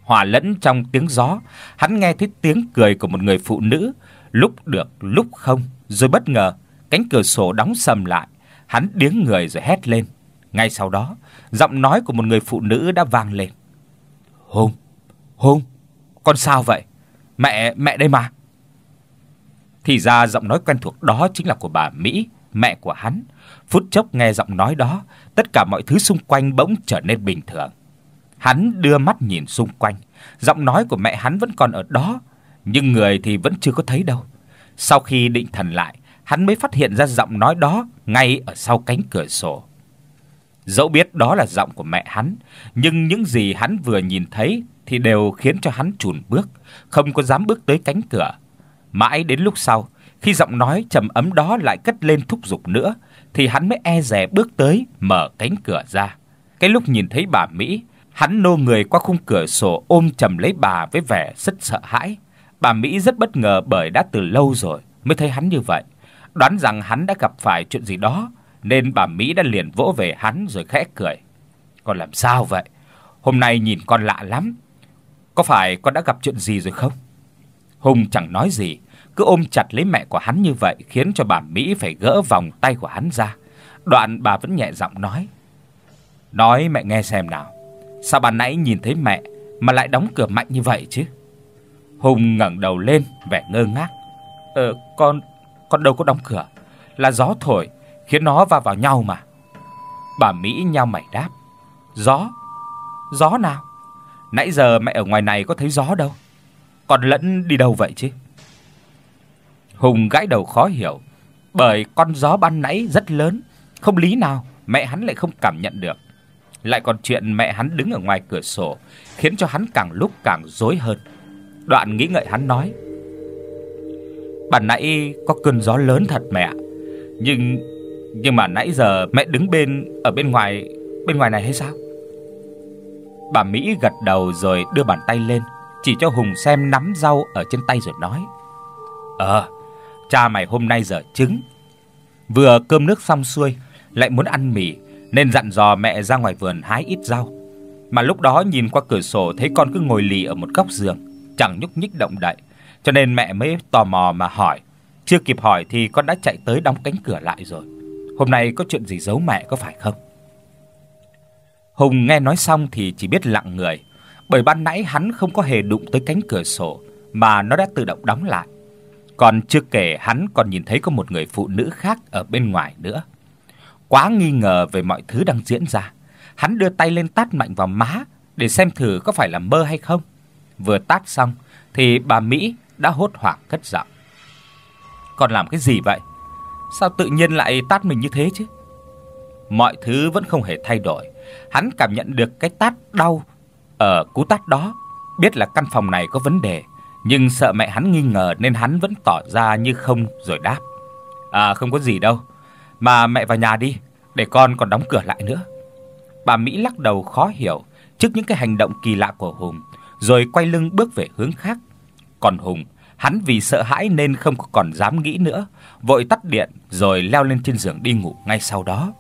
Hòa lẫn trong tiếng gió, hắn nghe thấy tiếng cười của một người phụ nữ lúc được lúc không, rồi bất ngờ cánh cửa sổ đóng sầm lại, hắn điếng người rồi hét lên. Ngay sau đó, giọng nói của một người phụ nữ đã vang lên. "Hùng, Hùng, con sao vậy? Mẹ, mẹ đây mà." Thì ra giọng nói quen thuộc đó chính là của bà Mỹ, mẹ của hắn. Phút chốc nghe giọng nói đó, tất cả mọi thứ xung quanh bỗng trở nên bình thường. Hắn đưa mắt nhìn xung quanh, giọng nói của mẹ hắn vẫn còn ở đó, nhưng người thì vẫn chưa có thấy đâu. Sau khi định thần lại, hắn mới phát hiện ra giọng nói đó ngay ở sau cánh cửa sổ. Dẫu biết đó là giọng của mẹ hắn, nhưng những gì hắn vừa nhìn thấy thì đều khiến cho hắn chùn bước, không có dám bước tới cánh cửa. Mãi đến lúc sau, khi giọng nói trầm ấm đó lại cất lên thúc giục nữa thì hắn mới e dè bước tới mở cánh cửa ra. Cái lúc nhìn thấy bà Mỹ, hắn nô người qua khung cửa sổ ôm chầm lấy bà với vẻ rất sợ hãi. Bà Mỹ rất bất ngờ bởi đã từ lâu rồi mới thấy hắn như vậy, đoán rằng hắn đã gặp phải chuyện gì đó nên bà Mỹ đã liền vỗ về hắn rồi khẽ cười. "Con làm sao vậy? Hôm nay nhìn con lạ lắm. Có phải con đã gặp chuyện gì rồi không?" Hùng chẳng nói gì, cứ ôm chặt lấy mẹ của hắn như vậy khiến cho bà Mỹ phải gỡ vòng tay của hắn ra. Đoạn bà vẫn nhẹ giọng nói: "Nói mẹ nghe xem nào, sao bà nãy nhìn thấy mẹ mà lại đóng cửa mạnh như vậy chứ?" Hùng ngẩng đầu lên vẻ ngơ ngác. "Ờ con con đâu có đóng cửa, là gió thổi khiến nó va vào, nhau mà." Bà Mỹ nhao mày đáp. "Gió? Gió nào? Nãy giờ mẹ ở ngoài này có thấy gió đâu. Còn lẫn đi đâu vậy chứ?" Hùng gãi đầu khó hiểu, bởi con gió ban nãy rất lớn, không lý nào mẹ hắn lại không cảm nhận được. Lại còn chuyện mẹ hắn đứng ở ngoài cửa sổ khiến cho hắn càng lúc càng rối hơn. Đoạn nghĩ ngợi hắn nói: "Bản nãy có cơn gió lớn thật mẹ, nhưng nhưng mà nãy giờ mẹ đứng bên ở bên ngoài bên ngoài này hay sao?" Bà Mỹ gật đầu rồi đưa bàn tay lên, chỉ cho Hùng xem nắm rau ở trên tay rồi nói: "Ờ, cha mày hôm nay giờ trứng. Vừa cơm nước xong xuôi, lại muốn ăn mì nên dặn dò mẹ ra ngoài vườn hái ít rau." Mà lúc đó nhìn qua cửa sổ thấy con cứ ngồi lì ở một góc giường, chẳng nhúc nhích động đậy, cho nên mẹ mới tò mò mà hỏi. Chưa kịp hỏi thì con đã chạy tới đóng cánh cửa lại rồi. Hôm nay có chuyện gì giấu mẹ có phải không? Hùng nghe nói xong thì chỉ biết lặng người, bởi ban nãy hắn không có hề đụng tới cánh cửa sổ mà nó đã tự động đóng lại. Còn chưa kể hắn còn nhìn thấy có một người phụ nữ khác ở bên ngoài nữa. Quá nghi ngờ về mọi thứ đang diễn ra, hắn đưa tay lên tát mạnh vào má để xem thử có phải là mơ hay không vừa tát xong thì bà Mỹ đã hốt hoảng cất giọng. "Con làm cái gì vậy? Sao tự nhiên lại tát mình như thế chứ?" Mọi thứ vẫn không hề thay đổi, hắn cảm nhận được cái tát đau ở cú tát đó, biết là căn phòng này có vấn đề, nhưng sợ mẹ hắn nghi ngờ nên hắn vẫn tỏ ra như không rồi đáp: "À không có gì đâu, mà mẹ vào nhà đi, để con còn đóng cửa lại nữa." Bà Mỹ lắc đầu khó hiểu trước những cái hành động kỳ lạ của Hùng, rồi quay lưng bước về hướng khác. Còn Hùng, hắn vì sợ hãi nên không còn dám nghĩ nữa, vội tắt điện rồi leo lên trên giường đi ngủ ngay sau đó.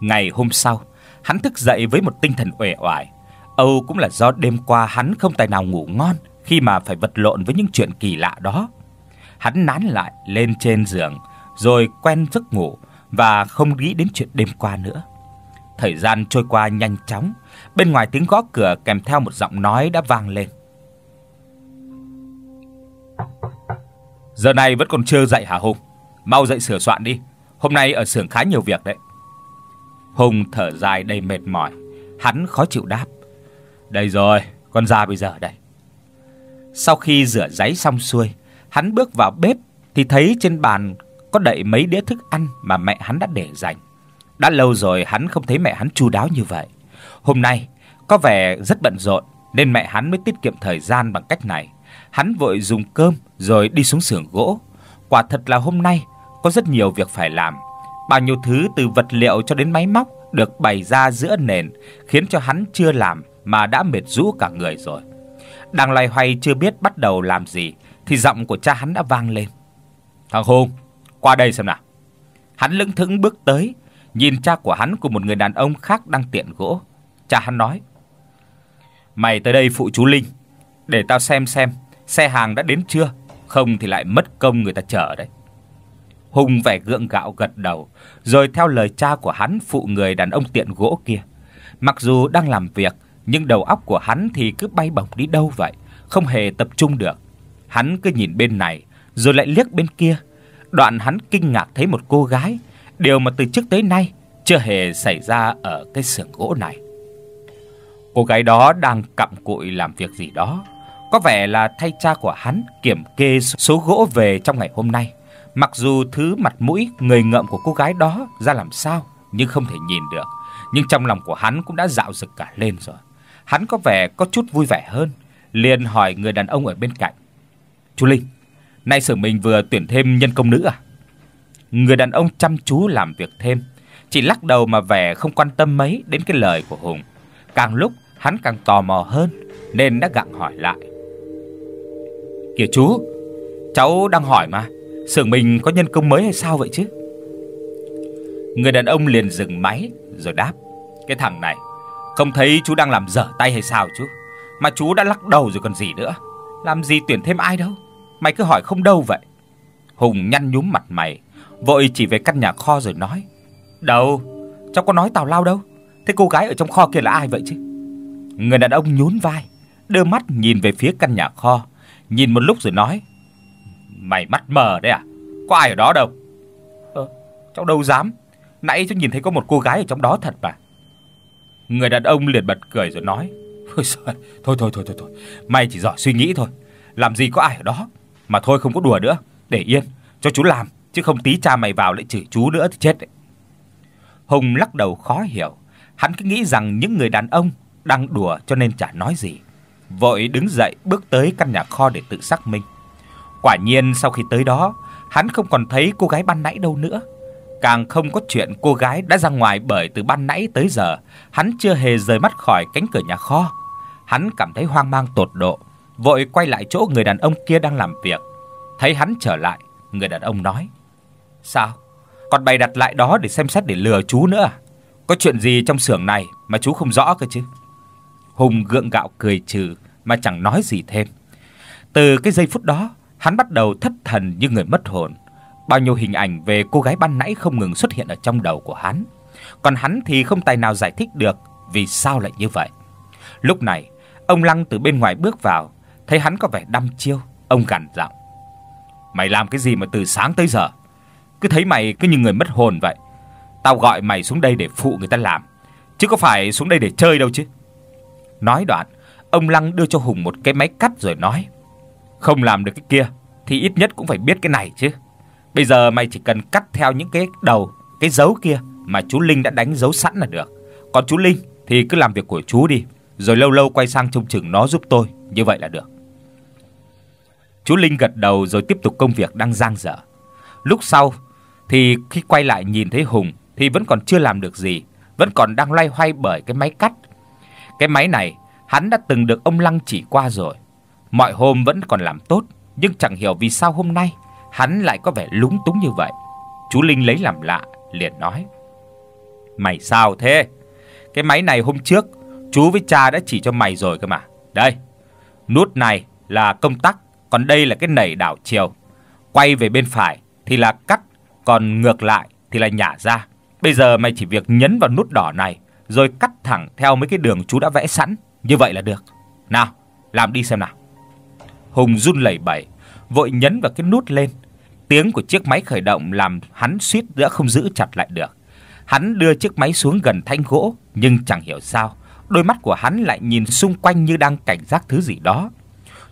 Ngày hôm sau, hắn thức dậy với một tinh thần uể oải, Âu cũng là do đêm qua hắn không tài nào ngủ ngon khi mà phải vật lộn với những chuyện kỳ lạ đó. Hắn nán lại lên trên giường, rồi quen giấc ngủ và không nghĩ đến chuyện đêm qua nữa. Thời gian trôi qua nhanh chóng, Bên ngoài tiếng gõ cửa kèm theo một giọng nói đã vang lên. Giờ này vẫn còn chưa dậy hả Hùng? Mau dậy sửa soạn đi, hôm nay ở xưởng khá nhiều việc đấy. Hùng thở dài đầy mệt mỏi, hắn khó chịu đáp. Đây rồi, con ra bây giờ đây. Sau khi rửa ráy xong xuôi, hắn bước vào bếp thì thấy trên bàn có đầy mấy đĩa thức ăn mà mẹ hắn đã để dành. Đã lâu rồi hắn không thấy mẹ hắn chu đáo như vậy. Hôm nay có vẻ rất bận rộn nên mẹ hắn mới tiết kiệm thời gian bằng cách này. Hắn vội dùng cơm rồi đi xuống xưởng gỗ. Quả thật là hôm nay có rất nhiều việc phải làm. Bao nhiêu thứ từ vật liệu cho đến máy móc được bày ra giữa nền, khiến cho hắn chưa làm mà đã mệt rũ cả người rồi. Đang loay hoay chưa biết bắt đầu làm gì thì giọng của cha hắn đã vang lên. "Thằng Hùng, qua đây xem nào." Hắn lững thững bước tới, nhìn cha của hắn cùng một người đàn ông khác đang tiện gỗ cha hắn nói: "Mày tới đây phụ chú Linh, để tao xem xem xe hàng đã đến chưa, không thì lại mất công người ta chờ đấy." Hùng vẻ gượng gạo gật đầu, rồi theo lời cha của hắn phụ người đàn ông tiện gỗ kia. Mặc dù đang làm việc, nhưng đầu óc của hắn thì cứ bay bổng đi đâu vậy, không hề tập trung được. Hắn cứ nhìn bên này, rồi lại liếc bên kia. Đoạn hắn kinh ngạc thấy một cô gái, điều mà từ trước tới nay chưa hề xảy ra ở cái xưởng gỗ này. Cô gái đó đang cặm cụi làm việc gì đó, có vẻ là thay cha của hắn kiểm kê số gỗ về trong ngày hôm nay. Mặc dù thứ mặt mũi người ngậm của cô gái đó ra làm sao nhưng không thể nhìn được, nhưng trong lòng của hắn cũng đã dạo dực cả lên rồi. Hắn có vẻ có chút vui vẻ hơn, liền hỏi người đàn ông ở bên cạnh. "Chú Linh, nay sở mình vừa tuyển thêm nhân công nữ à?" Người đàn ông chăm chú làm việc thêm, chỉ lắc đầu mà vẻ không quan tâm mấy đến cái lời của Hùng. Càng lúc Hắn càng tò mò hơn nên đã gặng hỏi lại. "Kìa chú, cháu đang hỏi mà, xưởng mình có nhân công mới hay sao vậy chứ?" Người đàn ông liền dừng máy rồi đáp: "Cái thằng này, không thấy chú đang làm dở tay hay sao chứ Mà chú đã lắc đầu rồi còn gì nữa, làm gì tuyển thêm ai đâu, mày cứ hỏi không đâu vậy." Hùng nhăn nhúm mặt mày, vội chỉ về căn nhà kho rồi nói: "Đâu, cháu có nói tào lao đâu. Thế cô gái ở trong kho kia là ai vậy chứ? Người đàn ông nhún vai, đưa mắt nhìn về phía căn nhà kho, nhìn một lúc rồi nói: "Mày mắt mờ đấy à? Có ai ở đó đâu?" ơ, ờ, cháu đâu dám. Nãy cháu nhìn thấy có một cô gái ở trong đó thật mà." Người đàn ông liền bật cười rồi nói: "Thôi giời, thôi thôi thôi thôi thôi, mày chỉ giỏi suy nghĩ thôi, làm gì có ai ở đó. Mà thôi không có đùa nữa, để yên, cho chú làm, chứ không tí cha mày vào lại chửi chú nữa thì chết đấy." Hùng lắc đầu khó hiểu, hắn cứ nghĩ rằng những người đàn ông đang đùa cho nên chả nói gì, vội đứng dậy bước tới căn nhà kho để tự xác minh. Quả nhiên sau khi tới đó, hắn không còn thấy cô gái ban nãy đâu nữa. Càng không có chuyện cô gái đã ra ngoài bởi từ ban nãy tới giờ, hắn chưa hề rời mắt khỏi cánh cửa nhà kho. Hắn cảm thấy hoang mang tột độ, vội quay lại chỗ người đàn ông kia đang làm việc. Thấy hắn trở lại, người đàn ông nói: "Sao? Còn bày đặt lại đó để xem xét để lừa chú nữa à? Có chuyện gì trong xưởng này mà chú không rõ cơ chứ?" Hùng gượng gạo cười trừ mà chẳng nói gì thêm. Từ cái giây phút đó, hắn bắt đầu thất thần như người mất hồn. Bao nhiêu hình ảnh về cô gái ban nãy không ngừng xuất hiện ở trong đầu của hắn, còn hắn thì không tài nào giải thích được vì sao lại như vậy. Lúc này, ông Lăng từ bên ngoài bước vào, thấy hắn có vẻ đăm chiêu, ông gằn giọng: "Mày làm cái gì mà từ sáng tới giờ? Cứ thấy mày cứ như người mất hồn vậy. Tao gọi mày xuống đây để phụ người ta làm, chứ có phải xuống đây để chơi đâu chứ." Nói đoạn, ông Lăng đưa cho Hùng một cái máy cắt rồi nói: "Không làm được cái kia thì ít nhất cũng phải biết cái này chứ. Bây giờ mày chỉ cần cắt theo những cái đầu, cái dấu kia mà chú Linh đã đánh dấu sẵn là được. Còn chú Linh thì cứ làm việc của chú đi, rồi lâu lâu quay sang trông chừng nó giúp tôi, như vậy là được." Chú Linh gật đầu rồi tiếp tục công việc đang dang dở. Lúc sau thì khi quay lại nhìn thấy Hùng thì vẫn còn chưa làm được gì, vẫn còn đang loay hoay bởi cái máy cắt cái máy này hắn đã từng được ông Lăng chỉ qua rồi. Mọi hôm vẫn còn làm tốt, nhưng chẳng hiểu vì sao hôm nay hắn lại có vẻ lúng túng như vậy. Chú Linh lấy làm lạ, liền nói: "Mày sao thế? Cái máy này hôm trước chú với cha đã chỉ cho mày rồi cơ mà. Đây. Nút này là công tắc, còn đây là cái nảy đảo chiều. Quay về bên phải thì là cắt, còn ngược lại thì là nhả ra. Bây giờ mày chỉ việc nhấn vào nút đỏ này rồi cắt thẳng theo mấy cái đường chú đã vẽ sẵn, như vậy là được. Nào, làm đi xem nào. Hùng run lẩy bẩy, vội nhấn vào cái nút lên. Tiếng của chiếc máy khởi động làm hắn suýt nữa không giữ chặt lại được. Hắn đưa chiếc máy xuống gần thanh gỗ, nhưng chẳng hiểu sao, đôi mắt của hắn lại nhìn xung quanh như đang cảnh giác thứ gì đó.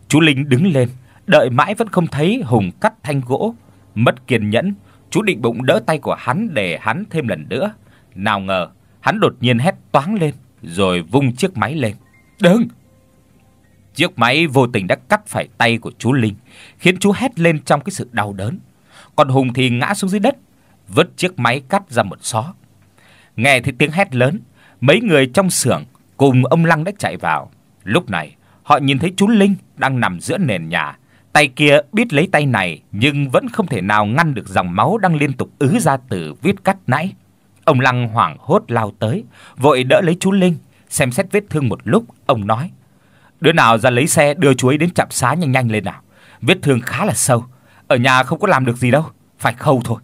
Chú Linh đứng lên, đợi mãi vẫn không thấy Hùng cắt thanh gỗ, mất kiên nhẫn, chú định bụng đỡ tay của hắn để hắn thêm lần nữa. Nào ngờ, hắn đột nhiên hét toáng lên rồi vung chiếc máy lên. "Đừng!" Chiếc máy vô tình đã cắt phải tay của chú Linh, khiến chú hét lên trong cái sự đau đớn. Còn Hùng thì ngã xuống dưới đất, vứt chiếc máy cắt ra một xó. Nghe thấy tiếng hét lớn, mấy người trong xưởng cùng ông Lăng đã chạy vào. Lúc này, họ nhìn thấy chú Linh đang nằm giữa nền nhà, tay kia biết lấy tay này nhưng vẫn không thể nào ngăn được dòng máu đang liên tục ứ ra từ vết cắt nãy. Ông Lăng hoảng hốt lao tới, vội đỡ lấy chú Linh, xem xét vết thương một lúc, ông nói: "Đứa nào ra lấy xe đưa chú ấy đến trạm xá nhanh nhanh lên nào, vết thương khá là sâu, ở nhà không có làm được gì đâu, phải khâu thôi."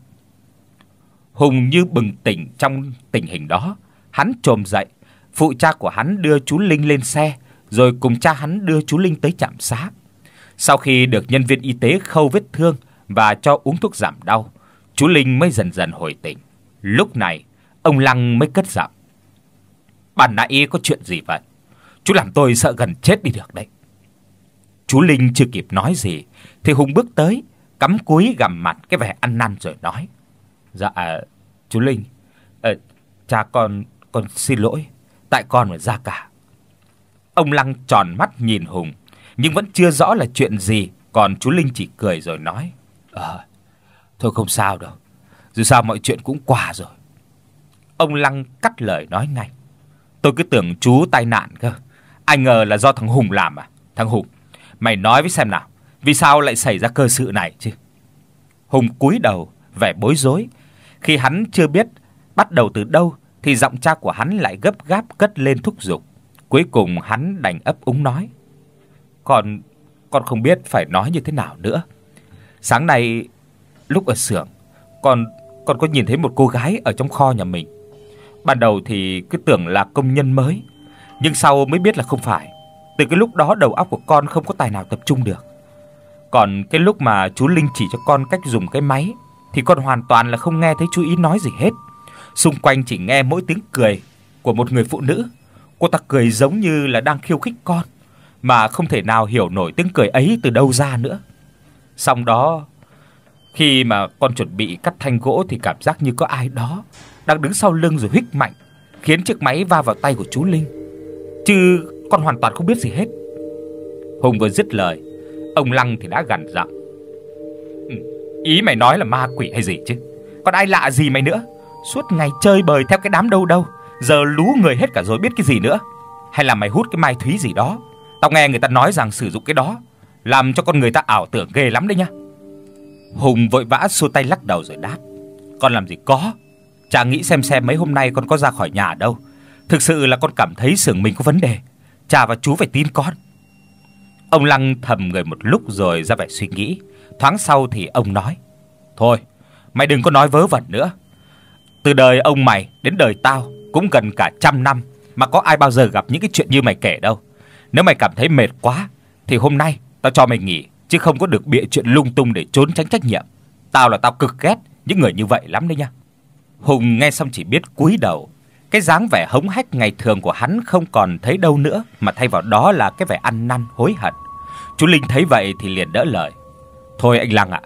Hùng như bừng tỉnh trong tình hình đó, hắn trồm dậy, phụ cha của hắn đưa chú Linh lên xe, rồi cùng cha hắn đưa chú Linh tới trạm xá. Sau khi được nhân viên y tế khâu vết thương và cho uống thuốc giảm đau, chú Linh mới dần dần hồi tỉnh. Lúc này, ông Lăng mới cất giọng. "Bạn nãy có chuyện gì vậy? Chú làm tôi sợ gần chết đi được đấy." Chú Linh chưa kịp nói gì thì Hùng bước tới, cắm cúi gằm mặt cái vẻ ăn năn rồi nói: "Dạ à, chú Linh, ờ cha con con xin lỗi, tại con mà ra cả." Ông Lăng tròn mắt nhìn Hùng, nhưng vẫn chưa rõ là chuyện gì, còn chú Linh chỉ cười rồi nói: "Ờ, thôi không sao đâu. Dù sao mọi chuyện cũng qua rồi. Ông Lăng cắt lời nói ngay. Tôi cứ tưởng chú tai nạn cơ. Ai ngờ là do thằng Hùng làm à? Thằng Hùng, mày nói với xem nào, vì sao lại xảy ra cơ sự này chứ? Hùng cúi đầu vẻ bối rối, khi hắn chưa biết bắt đầu từ đâu thì giọng cha của hắn lại gấp gáp cất lên thúc giục. Cuối cùng hắn đành ấp úng nói: "Con con không biết phải nói như thế nào nữa. Sáng nay lúc ở xưởng, con con có nhìn thấy một cô gái ở trong kho nhà mình. Ban đầu thì cứ tưởng là công nhân mới, nhưng sau mới biết là không phải. Từ cái lúc đó đầu óc của con không có tài nào tập trung được. Còn cái lúc mà chú Linh chỉ cho con cách dùng cái máy thì con hoàn toàn là không nghe thấy chú ý nói gì hết. Xung quanh chỉ nghe mỗi tiếng cười của một người phụ nữ. Cô ta cười giống như là đang khiêu khích con mà không thể nào hiểu nổi tiếng cười ấy từ đâu ra nữa. Xong đó, khi mà con chuẩn bị cắt thanh gỗ thì cảm giác như có ai đó đang đứng sau lưng rồi huých mạnh, khiến chiếc máy va vào tay của chú Linh. Chứ con hoàn toàn không biết gì hết. Hùng vừa dứt lời, ông Lăng thì đã gằn giọng. Ừ, ý mày nói là ma quỷ hay gì chứ? Còn ai lạ gì mày nữa? Suốt ngày chơi bời theo cái đám đâu đâu, giờ lú người hết cả rồi biết cái gì nữa? Hay là mày hút cái mai thúy gì đó? Tao nghe người ta nói rằng sử dụng cái đó làm cho con người ta ảo tưởng ghê lắm đấy nhá. Hùng vội vã xua tay lắc đầu rồi đáp: "Con làm gì có, Chả nghĩ xem xem mấy hôm nay con có ra khỏi nhà đâu. Thực sự là con cảm thấy sưởng mình có vấn đề. Chả và chú phải tin con." Ông Lăng thầm người một lúc rồi ra vẻ suy nghĩ, thoáng sau thì ông nói: "Thôi, mày đừng có nói vớ vẩn nữa. Từ đời ông mày đến đời tao cũng gần cả trăm năm mà có ai bao giờ gặp những cái chuyện như mày kể đâu. Nếu mày cảm thấy mệt quá thì hôm nay tao cho mày nghỉ, chứ không có được bịa chuyện lung tung để trốn tránh trách nhiệm. Tao là tao cực ghét những người như vậy lắm đấy nha." Hùng nghe xong chỉ biết cúi đầu. Cái dáng vẻ hống hách ngày thường của hắn không còn thấy đâu nữa, mà thay vào đó là cái vẻ ăn năn hối hận. Chú Linh thấy vậy thì liền đỡ lời. "Thôi anh Lăng ạ,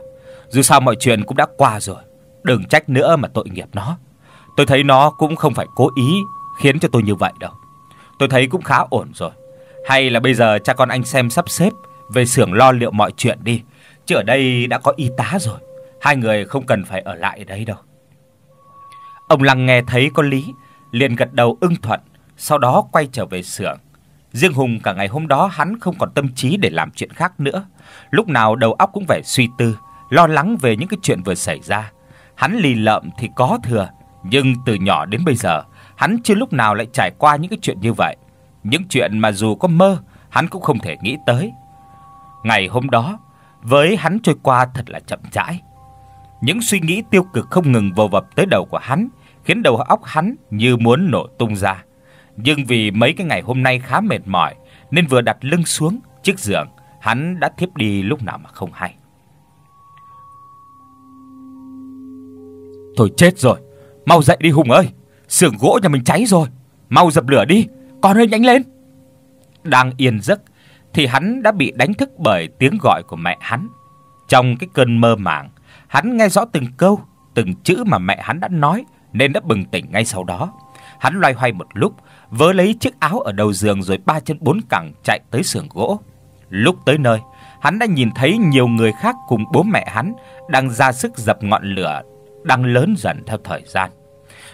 dù sao mọi chuyện cũng đã qua rồi, đừng trách nữa mà tội nghiệp nó. Tôi thấy nó cũng không phải cố ý khiến cho tôi như vậy đâu. Tôi thấy cũng khá ổn rồi. Hay là bây giờ cha con anh xem sắp xếp về xưởng lo liệu mọi chuyện đi, chứ ở đây đã có y tá rồi, hai người không cần phải ở lại đây đâu." Ông Lăng nghe thấy có lý, liền gật đầu ưng thuận, sau đó quay trở về xưởng. Riêng Hùng cả ngày hôm đó hắn không còn tâm trí để làm chuyện khác nữa, lúc nào đầu óc cũng phải suy tư, lo lắng về những cái chuyện vừa xảy ra. Hắn lì lợm thì có thừa, nhưng từ nhỏ đến bây giờ, hắn chưa lúc nào lại trải qua những cái chuyện như vậy. Những chuyện mà dù có mơ, hắn cũng không thể nghĩ tới. Ngày hôm đó, với hắn trôi qua thật là chậm rãi. Những suy nghĩ tiêu cực không ngừng vồ vập tới đầu của hắn, khiến đầu óc hắn như muốn nổ tung ra. Nhưng vì mấy cái ngày hôm nay khá mệt mỏi nên vừa đặt lưng xuống chiếc giường, hắn đã thiếp đi lúc nào mà không hay. Thôi chết rồi, mau dậy đi Hùng ơi, xưởng gỗ nhà mình cháy rồi, mau dập lửa đi, con ơi nhanh lên. Đang yên giấc thì hắn đã bị đánh thức bởi tiếng gọi của mẹ hắn. Trong cái cơn mơ màng, hắn nghe rõ từng câu, từng chữ mà mẹ hắn đã nói nên đã bừng tỉnh ngay sau đó. Hắn loay hoay một lúc, vớ lấy chiếc áo ở đầu giường rồi ba chân bốn cẳng chạy tới xưởng gỗ. Lúc tới nơi, hắn đã nhìn thấy nhiều người khác cùng bố mẹ hắn đang ra sức dập ngọn lửa đang lớn dần theo thời gian.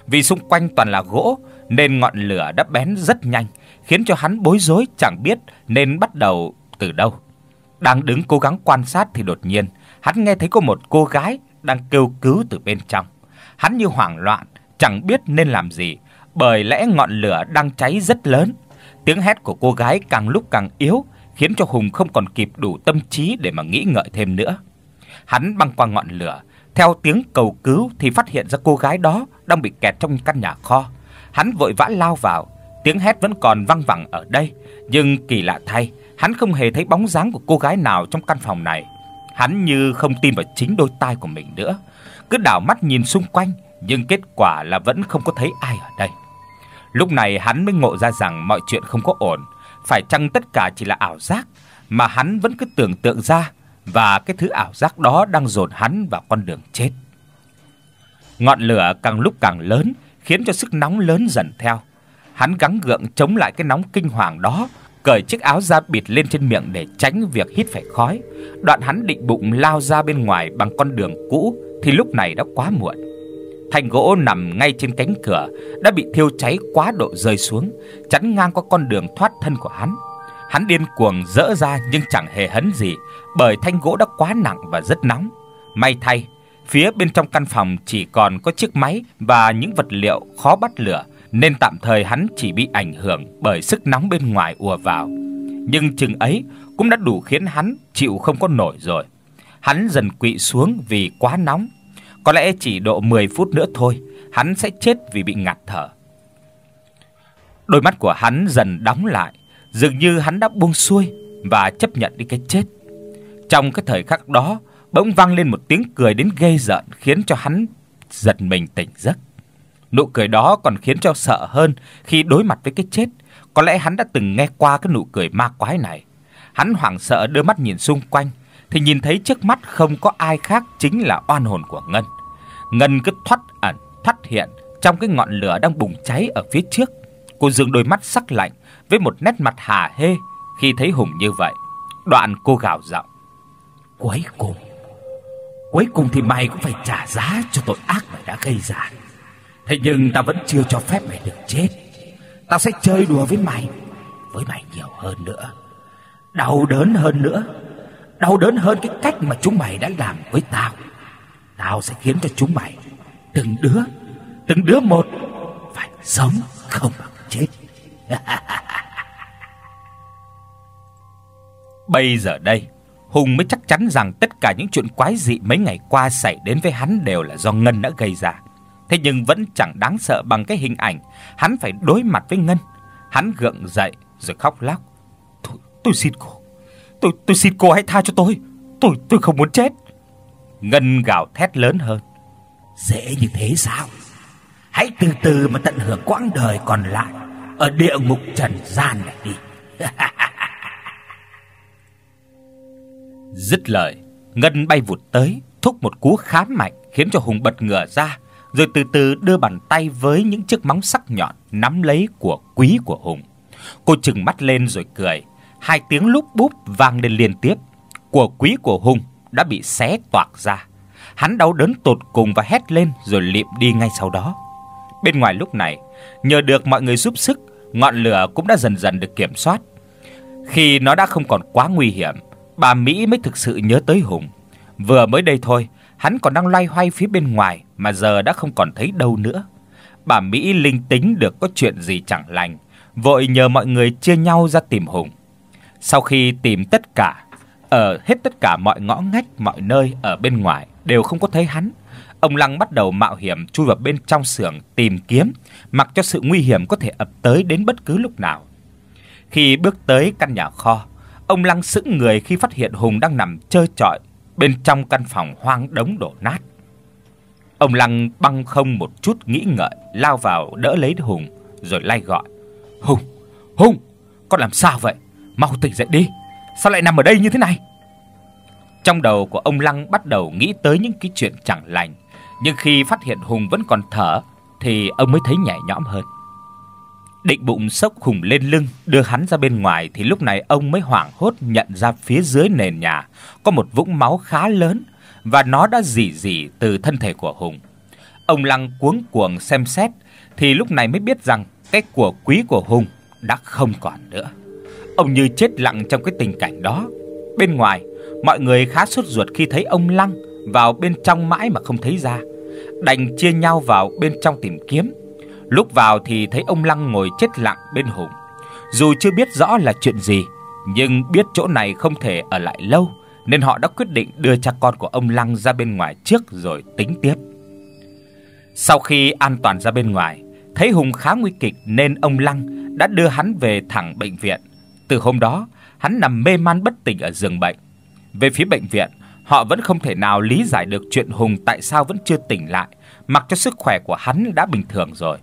Vì xung quanh toàn là gỗ nên ngọn lửa đã bén rất nhanh, khiến cho hắn bối rối chẳng biết nên bắt đầu từ đâu. Đang đứng cố gắng quan sát thì đột nhiên, hắn nghe thấy có một cô gái đang kêu cứu từ bên trong hắn như hoảng loạn, chẳng biết nên làm gì, bởi lẽ ngọn lửa đang cháy rất lớn. Tiếng hét của cô gái càng lúc càng yếu, khiến cho Hùng không còn kịp đủ tâm trí để mà nghĩ ngợi thêm nữa. Hắn băng qua ngọn lửa, theo tiếng cầu cứu thì phát hiện ra cô gái đó đang bị kẹt trong căn nhà kho. Hắn vội vã lao vào, tiếng hét vẫn còn vang vẳng ở đây, nhưng kỳ lạ thay, hắn không hề thấy bóng dáng của cô gái nào trong căn phòng này. Hắn như không tin vào chính đôi tai của mình nữa, cứ đảo mắt nhìn xung quanh nhưng kết quả là vẫn không có thấy ai ở đây. Lúc này hắn mới ngộ ra rằng mọi chuyện không có ổn, phải chăng tất cả chỉ là ảo giác mà hắn vẫn cứ tưởng tượng ra và cái thứ ảo giác đó đang dồn hắn vào con đường chết. Ngọn lửa càng lúc càng lớn, khiến cho sức nóng lớn dần theo. Hắn gắng gượng chống lại cái nóng kinh hoàng đó, cởi chiếc áo da bịt lên trên miệng để tránh việc hít phải khói. Đoạn hắn định bụng lao ra bên ngoài bằng con đường cũ, thì lúc này đã quá muộn. Thanh gỗ nằm ngay trên cánh cửa đã bị thiêu cháy quá độ rơi xuống, chắn ngang qua con đường thoát thân của hắn. Hắn điên cuồng dỡ ra nhưng chẳng hề hấn gì, bởi thanh gỗ đã quá nặng và rất nóng. May thay, phía bên trong căn phòng chỉ còn có chiếc máy và những vật liệu khó bắt lửa, nên tạm thời hắn chỉ bị ảnh hưởng bởi sức nóng bên ngoài ùa vào. Nhưng chừng ấy cũng đã đủ khiến hắn chịu không có nổi rồi hắn dần quỵ xuống vì quá nóng. Có lẽ chỉ độ 10 phút nữa thôi, hắn sẽ chết vì bị ngạt thở. Đôi mắt của hắn dần đóng lại, dường như hắn đã buông xuôi và chấp nhận đi cái chết. Trong cái thời khắc đó, bỗng vang lên một tiếng cười đến ghê rợn khiến cho hắn giật mình tỉnh giấc. Nụ cười đó còn khiến cho sợ hơn khi đối mặt với cái chết. Có lẽ hắn đã từng nghe qua cái nụ cười ma quái này. Hắn hoảng sợ đưa mắt nhìn xung quanh, thì nhìn thấy trước mắt không có ai khác chính là oan hồn của Ngân. Ngân cứ thoát ẩn, thoát hiện trong cái ngọn lửa đang bùng cháy ở phía trước. Cô dương đôi mắt sắc lạnh với một nét mặt hà hê khi thấy Hùng như vậy. Đoạn cô gào giọng: "Cuối cùng, cuối cùng thì mày cũng phải trả giá cho tội ác mày đã gây ra. Thế nhưng ta vẫn chưa cho phép mày được chết. Tao sẽ chơi đùa với mày, với mày nhiều hơn nữa, đau đớn hơn nữa." đau đớn hơn cái cách mà chúng mày đã làm với tao. Tao sẽ khiến cho chúng mày từng đứa, từng đứa một phải sống không bằng chết. Bây giờ đây, Hùng mới chắc chắn rằng tất cả những chuyện quái dị mấy ngày qua xảy đến với hắn đều là do Ngân đã gây ra. Thế nhưng vẫn chẳng đáng sợ bằng cái hình ảnh hắn phải đối mặt với Ngân. Hắn gượng dậy rồi khóc lóc. "Tôi tôi xin cô, Tôi tôi xin cô hãy tha cho tôi. Tôi tôi không muốn chết." Ngân gào thét lớn hơn. "Dễ như thế sao? Hãy từ từ mà tận hưởng quãng đời còn lại ở địa ngục trần gian này đi." Dứt lời, Ngân bay vụt tới, thúc một cú khá mạnh khiến cho Hùng bật ngửa ra, rồi từ từ đưa bàn tay với những chiếc móng sắc nhọn nắm lấy của quý của Hùng. Cô trừng mắt lên rồi cười, hai tiếng lúp búp vang lên liên tiếp. Của quý của Hùng đã bị xé toạc ra. Hắn đau đớn tột cùng và hét lên rồi liệm đi ngay sau đó. Bên ngoài lúc này, nhờ được mọi người giúp sức, ngọn lửa cũng đã dần dần được kiểm soát. Khi nó đã không còn quá nguy hiểm, bà Mỹ mới thực sự nhớ tới Hùng. Vừa mới đây thôi, hắn còn đang loay hoay phía bên ngoài mà giờ đã không còn thấy đâu nữa. Bà Mỹ linh tính được có chuyện gì chẳng lành, vội nhờ mọi người chia nhau ra tìm Hùng. Sau khi tìm tất cả, ở hết tất cả mọi ngõ ngách, mọi nơi ở bên ngoài đều không có thấy hắn. Ông Lăng bắt đầu mạo hiểm chui vào bên trong xưởng tìm kiếm, mặc cho sự nguy hiểm có thể ập tới đến bất cứ lúc nào. Khi bước tới căn nhà kho, ông Lăng sững người khi phát hiện Hùng đang nằm chơi chọi bên trong căn phòng hoang đống đổ nát. Ông Lăng băng không một chút nghĩ ngợi, lao vào đỡ lấy Hùng rồi lay gọi: "Hùng, Hùng, con làm sao vậy?" Mau tỉnh dậy đi, sao lại nằm ở đây như thế này? Trong đầu của ông Lăng bắt đầu nghĩ tới những cái chuyện chẳng lành, nhưng khi phát hiện Hùng vẫn còn thở thì ông mới thấy nhẹ nhõm hơn. Định bụng sốc Hùng lên lưng, đưa hắn ra bên ngoài thì lúc này ông mới hoảng hốt nhận ra phía dưới nền nhà có một vũng máu khá lớn và nó đã rỉ rỉ từ thân thể của Hùng. Ông Lăng cuống cuồng xem xét thì lúc này mới biết rằng cái của quý của Hùng đã không còn nữa. Ông như chết lặng trong cái tình cảnh đó. Bên ngoài, mọi người khá sốt ruột khi thấy ông Lăng vào bên trong mãi mà không thấy ra. Đành chia nhau vào bên trong tìm kiếm. Lúc vào thì thấy ông Lăng ngồi chết lặng bên Hùng. Dù chưa biết rõ là chuyện gì, nhưng biết chỗ này không thể ở lại lâu nên họ đã quyết định đưa cha con của ông Lăng ra bên ngoài trước rồi tính tiếp. Sau khi an toàn ra bên ngoài, thấy Hùng khá nguy kịch nên ông Lăng đã đưa hắn về thẳng bệnh viện từ hôm đó, hắn nằm mê man bất tỉnh ở giường bệnh. Về phía bệnh viện, họ vẫn không thể nào lý giải được chuyện Hùng tại sao vẫn chưa tỉnh lại, mặc cho sức khỏe của hắn đã bình thường rồi.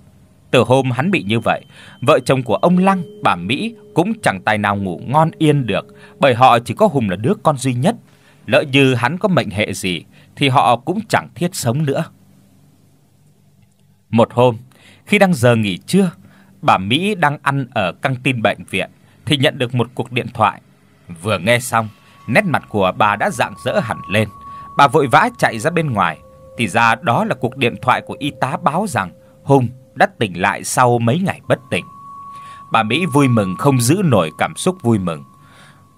Từ hôm hắn bị như vậy, vợ chồng của ông Lăng, bà Mỹ cũng chẳng tài nào ngủ ngon yên được, bởi họ chỉ có Hùng là đứa con duy nhất. Lỡ như hắn có mệnh hệ gì thì họ cũng chẳng thiết sống nữa. Một hôm, khi đang giờ nghỉ trưa, bà Mỹ đang ăn ở căng tin bệnh viện thì nhận được một cuộc điện thoại. Vừa nghe xong, nét mặt của bà đã rạng rỡ hẳn lên. Bà vội vã chạy ra bên ngoài, thì ra đó là cuộc điện thoại của y tá báo rằng Hùng đã tỉnh lại sau mấy ngày bất tỉnh. Bà Mỹ vui mừng không giữ nổi cảm xúc vui mừng.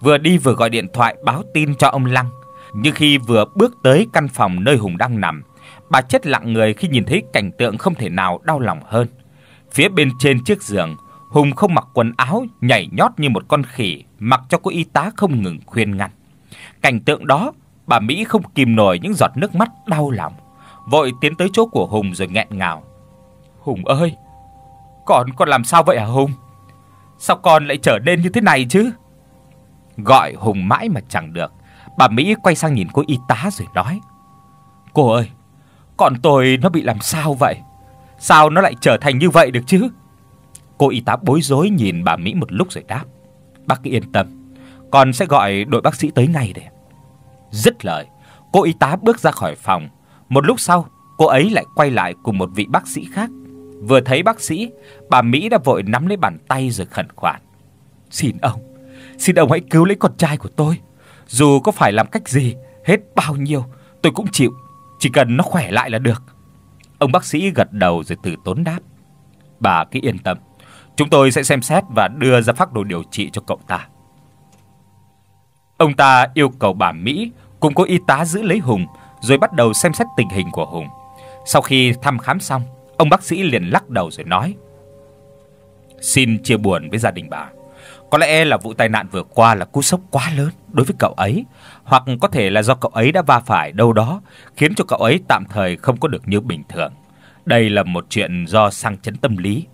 Vừa đi vừa gọi điện thoại báo tin cho ông Lăng. Nhưng khi vừa bước tới căn phòng nơi Hùng đang nằm, bà chết lặng người khi nhìn thấy cảnh tượng không thể nào đau lòng hơn. Phía bên trên chiếc giường, Hùng không mặc quần áo, nhảy nhót như một con khỉ, mặc cho cô y tá không ngừng khuyên ngăn. Cảnh tượng đó, bà Mỹ không kìm nổi những giọt nước mắt đau lòng, vội tiến tới chỗ của Hùng rồi nghẹn ngào. "Hùng ơi, con con làm sao vậy hả Hùng? Sao con lại trở nên như thế này chứ?" Gọi Hùng mãi mà chẳng được, bà Mỹ quay sang nhìn cô y tá rồi nói: "Cô ơi, con tôi nó bị làm sao vậy? Sao nó lại trở thành như vậy được chứ?" Cô y tá bối rối nhìn bà Mỹ một lúc rồi đáp: "Bác cứ yên tâm, con sẽ gọi đội bác sĩ tới ngay đấy." Dứt lời, cô y tá bước ra khỏi phòng, một lúc sau, cô ấy lại quay lại cùng một vị bác sĩ khác. Vừa thấy bác sĩ, bà Mỹ đã vội nắm lấy bàn tay rồi khẩn khoản: "Xin ông, xin ông hãy cứu lấy con trai của tôi, dù có phải làm cách gì, hết bao nhiêu tôi cũng chịu, chỉ cần nó khỏe lại là được." Ông bác sĩ gật đầu rồi từ tốn đáp: "Bà cứ yên tâm, Chúng tôi sẽ xem xét và đưa ra phác đồ điều trị cho cậu ta. Ông ta yêu cầu bà Mỹ cùng cô y tá giữ lấy Hùng rồi bắt đầu xem xét tình hình của Hùng. Sau khi thăm khám xong, ông bác sĩ liền lắc đầu rồi nói: "Xin chia buồn với gia đình bà. Có lẽ là vụ tai nạn vừa qua là cú sốc quá lớn đối với cậu ấy, hoặc có thể là do cậu ấy đã va phải đâu đó, khiến cho cậu ấy tạm thời không có được như bình thường. Đây là một chuyện do sang chấn tâm lý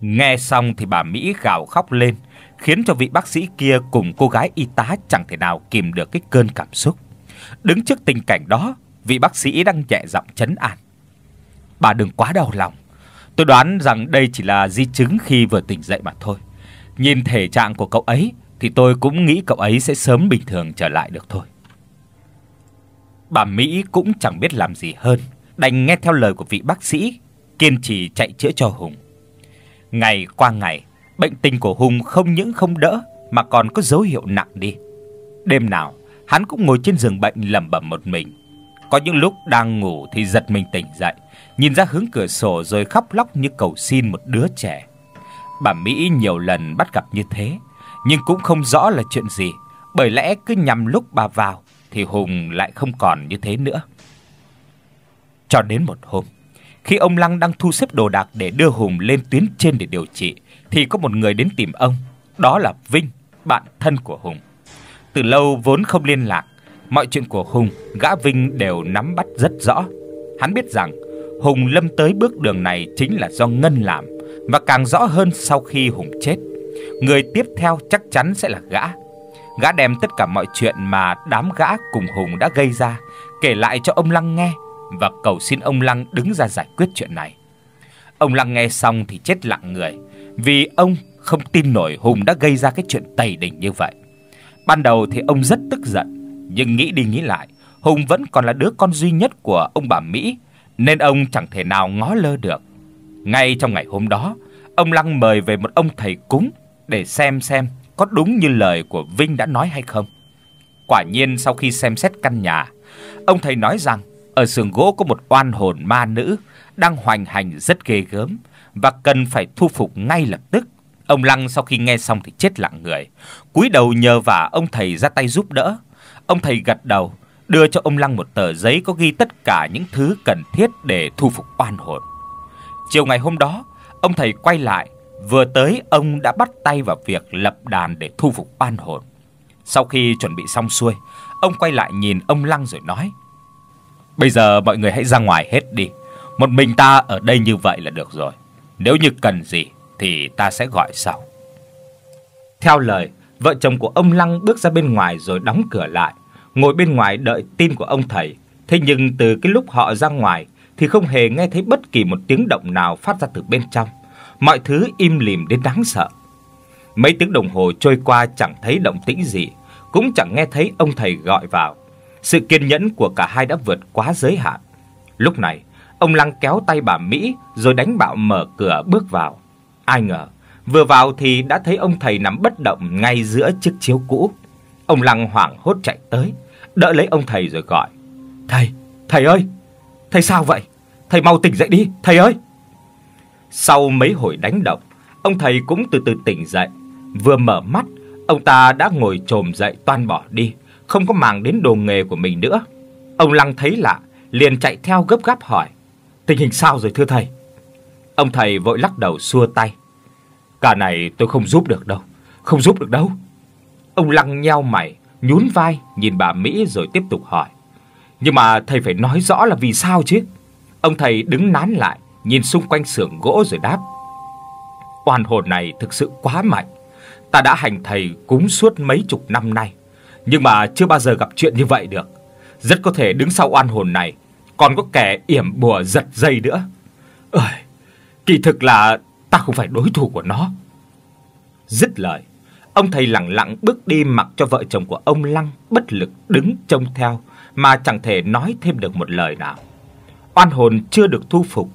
Nghe xong thì bà Mỹ gào khóc lên, khiến cho vị bác sĩ kia cùng cô gái y tá chẳng thể nào kìm được cái cơn cảm xúc. Đứng trước tình cảnh đó, vị bác sĩ đang nhẹ giọng trấn an. "Bà đừng quá đau lòng. Tôi đoán rằng đây chỉ là di chứng khi vừa tỉnh dậy mà thôi. Nhìn thể trạng của cậu ấy thì tôi cũng nghĩ cậu ấy sẽ sớm bình thường trở lại được thôi." Bà Mỹ cũng chẳng biết làm gì hơn, đành nghe theo lời của vị bác sĩ, kiên trì chạy chữa cho Hùng. Ngày qua ngày, bệnh tình của Hùng không những không đỡ mà còn có dấu hiệu nặng đi. Đêm nào, hắn cũng ngồi trên giường bệnh lẩm bẩm một mình. Có những lúc đang ngủ thì giật mình tỉnh dậy, nhìn ra hướng cửa sổ rồi khóc lóc như cầu xin một đứa trẻ. Bà Mỹ nhiều lần bắt gặp như thế, nhưng cũng không rõ là chuyện gì, bởi lẽ cứ nhằm lúc bà vào thì Hùng lại không còn như thế nữa. Cho đến một hôm, khi ông Lăng đang thu xếp đồ đạc để đưa Hùng lên tuyến trên để điều trị thì có một người đến tìm ông, đó là Vinh, bạn thân của Hùng. Từ lâu vốn không liên lạc, mọi chuyện của Hùng, gã Vinh đều nắm bắt rất rõ. Hắn biết rằng Hùng lâm tới bước đường này chính là do Ngân làm và càng rõ hơn sau khi Hùng chết. Người tiếp theo chắc chắn sẽ là gã. Gã đem tất cả mọi chuyện mà đám gã cùng Hùng đã gây ra kể lại cho ông Lăng nghe và cầu xin ông Lăng đứng ra giải quyết chuyện này. Ông Lăng nghe xong thì chết lặng người, vì ông không tin nổi Hùng đã gây ra cái chuyện tày đình như vậy. Ban đầu thì ông rất tức giận, nhưng nghĩ đi nghĩ lại, Hùng vẫn còn là đứa con duy nhất của ông bà Mỹ, nên ông chẳng thể nào ngó lơ được. Ngay trong ngày hôm đó, ông Lăng mời về một ông thầy cúng để xem xem có đúng như lời của Vinh đã nói hay không. Quả nhiên sau khi xem xét căn nhà, ông thầy nói rằng ở sườn gỗ có một oan hồn ma nữ đang hoành hành rất ghê gớm và cần phải thu phục ngay lập tức. Ông Lăng sau khi nghe xong thì chết lặng người, cúi đầu nhờ vả ông thầy ra tay giúp đỡ. Ông thầy gật đầu, đưa cho ông Lăng một tờ giấy có ghi tất cả những thứ cần thiết để thu phục oan hồn. Chiều ngày hôm đó, ông thầy quay lại, vừa tới ông đã bắt tay vào việc lập đàn để thu phục oan hồn. Sau khi chuẩn bị xong xuôi, ông quay lại nhìn ông Lăng rồi nói: Bây giờ mọi người hãy ra ngoài hết đi. Một mình ta ở đây như vậy là được rồi. Nếu như cần gì thì ta sẽ gọi sau." Theo lời, vợ chồng của ông Lăng bước ra bên ngoài rồi đóng cửa lại, ngồi bên ngoài đợi tin của ông thầy. Thế nhưng từ cái lúc họ ra ngoài thì không hề nghe thấy bất kỳ một tiếng động nào phát ra từ bên trong. Mọi thứ im lìm đến đáng sợ. Mấy tiếng đồng hồ trôi qua chẳng thấy động tĩnh gì, cũng chẳng nghe thấy ông thầy gọi vào. Sự kiên nhẫn của cả hai đã vượt quá giới hạn. Lúc này, ông Lăng kéo tay bà Mỹ rồi đánh bạo mở cửa bước vào. Ai ngờ, vừa vào thì đã thấy ông thầy nằm bất động ngay giữa chiếc chiếu cũ. Ông Lăng hoảng hốt chạy tới, đỡ lấy ông thầy rồi gọi. Thầy, thầy ơi, thầy sao vậy? Thầy mau tỉnh dậy đi, thầy ơi. Sau mấy hồi đánh động, ông thầy cũng từ từ tỉnh dậy. Vừa mở mắt, ông ta đã ngồi trồm dậy toan bỏ đi không có màng đến đồ nghề của mình nữa. Ông Lăng thấy lạ, liền chạy theo gấp gáp hỏi: "Tình hình sao rồi thưa thầy?" Ông thầy vội lắc đầu xua tay: "Cả này tôi không giúp được đâu, không giúp được đâu." Ông Lăng nheo mày, nhún vai nhìn bà Mỹ rồi tiếp tục hỏi: "Nhưng mà thầy phải nói rõ là vì sao chứ?" Ông thầy đứng nán lại, nhìn xung quanh xưởng gỗ rồi đáp: "Oan hồn này thực sự quá mạnh, ta đã hành thầy cúng suốt mấy chục năm nay, nhưng mà chưa bao giờ gặp chuyện như vậy được. Rất có thể đứng sau oan hồn này còn có kẻ yểm bùa giật dây nữa. Ơi, kỳ thực là ta không phải đối thủ của nó. Dứt lời, ông thầy lặng lặng bước đi mặc cho vợ chồng của ông Lăng bất lực đứng trông theo mà chẳng thể nói thêm được một lời nào. Oan hồn chưa được thu phục,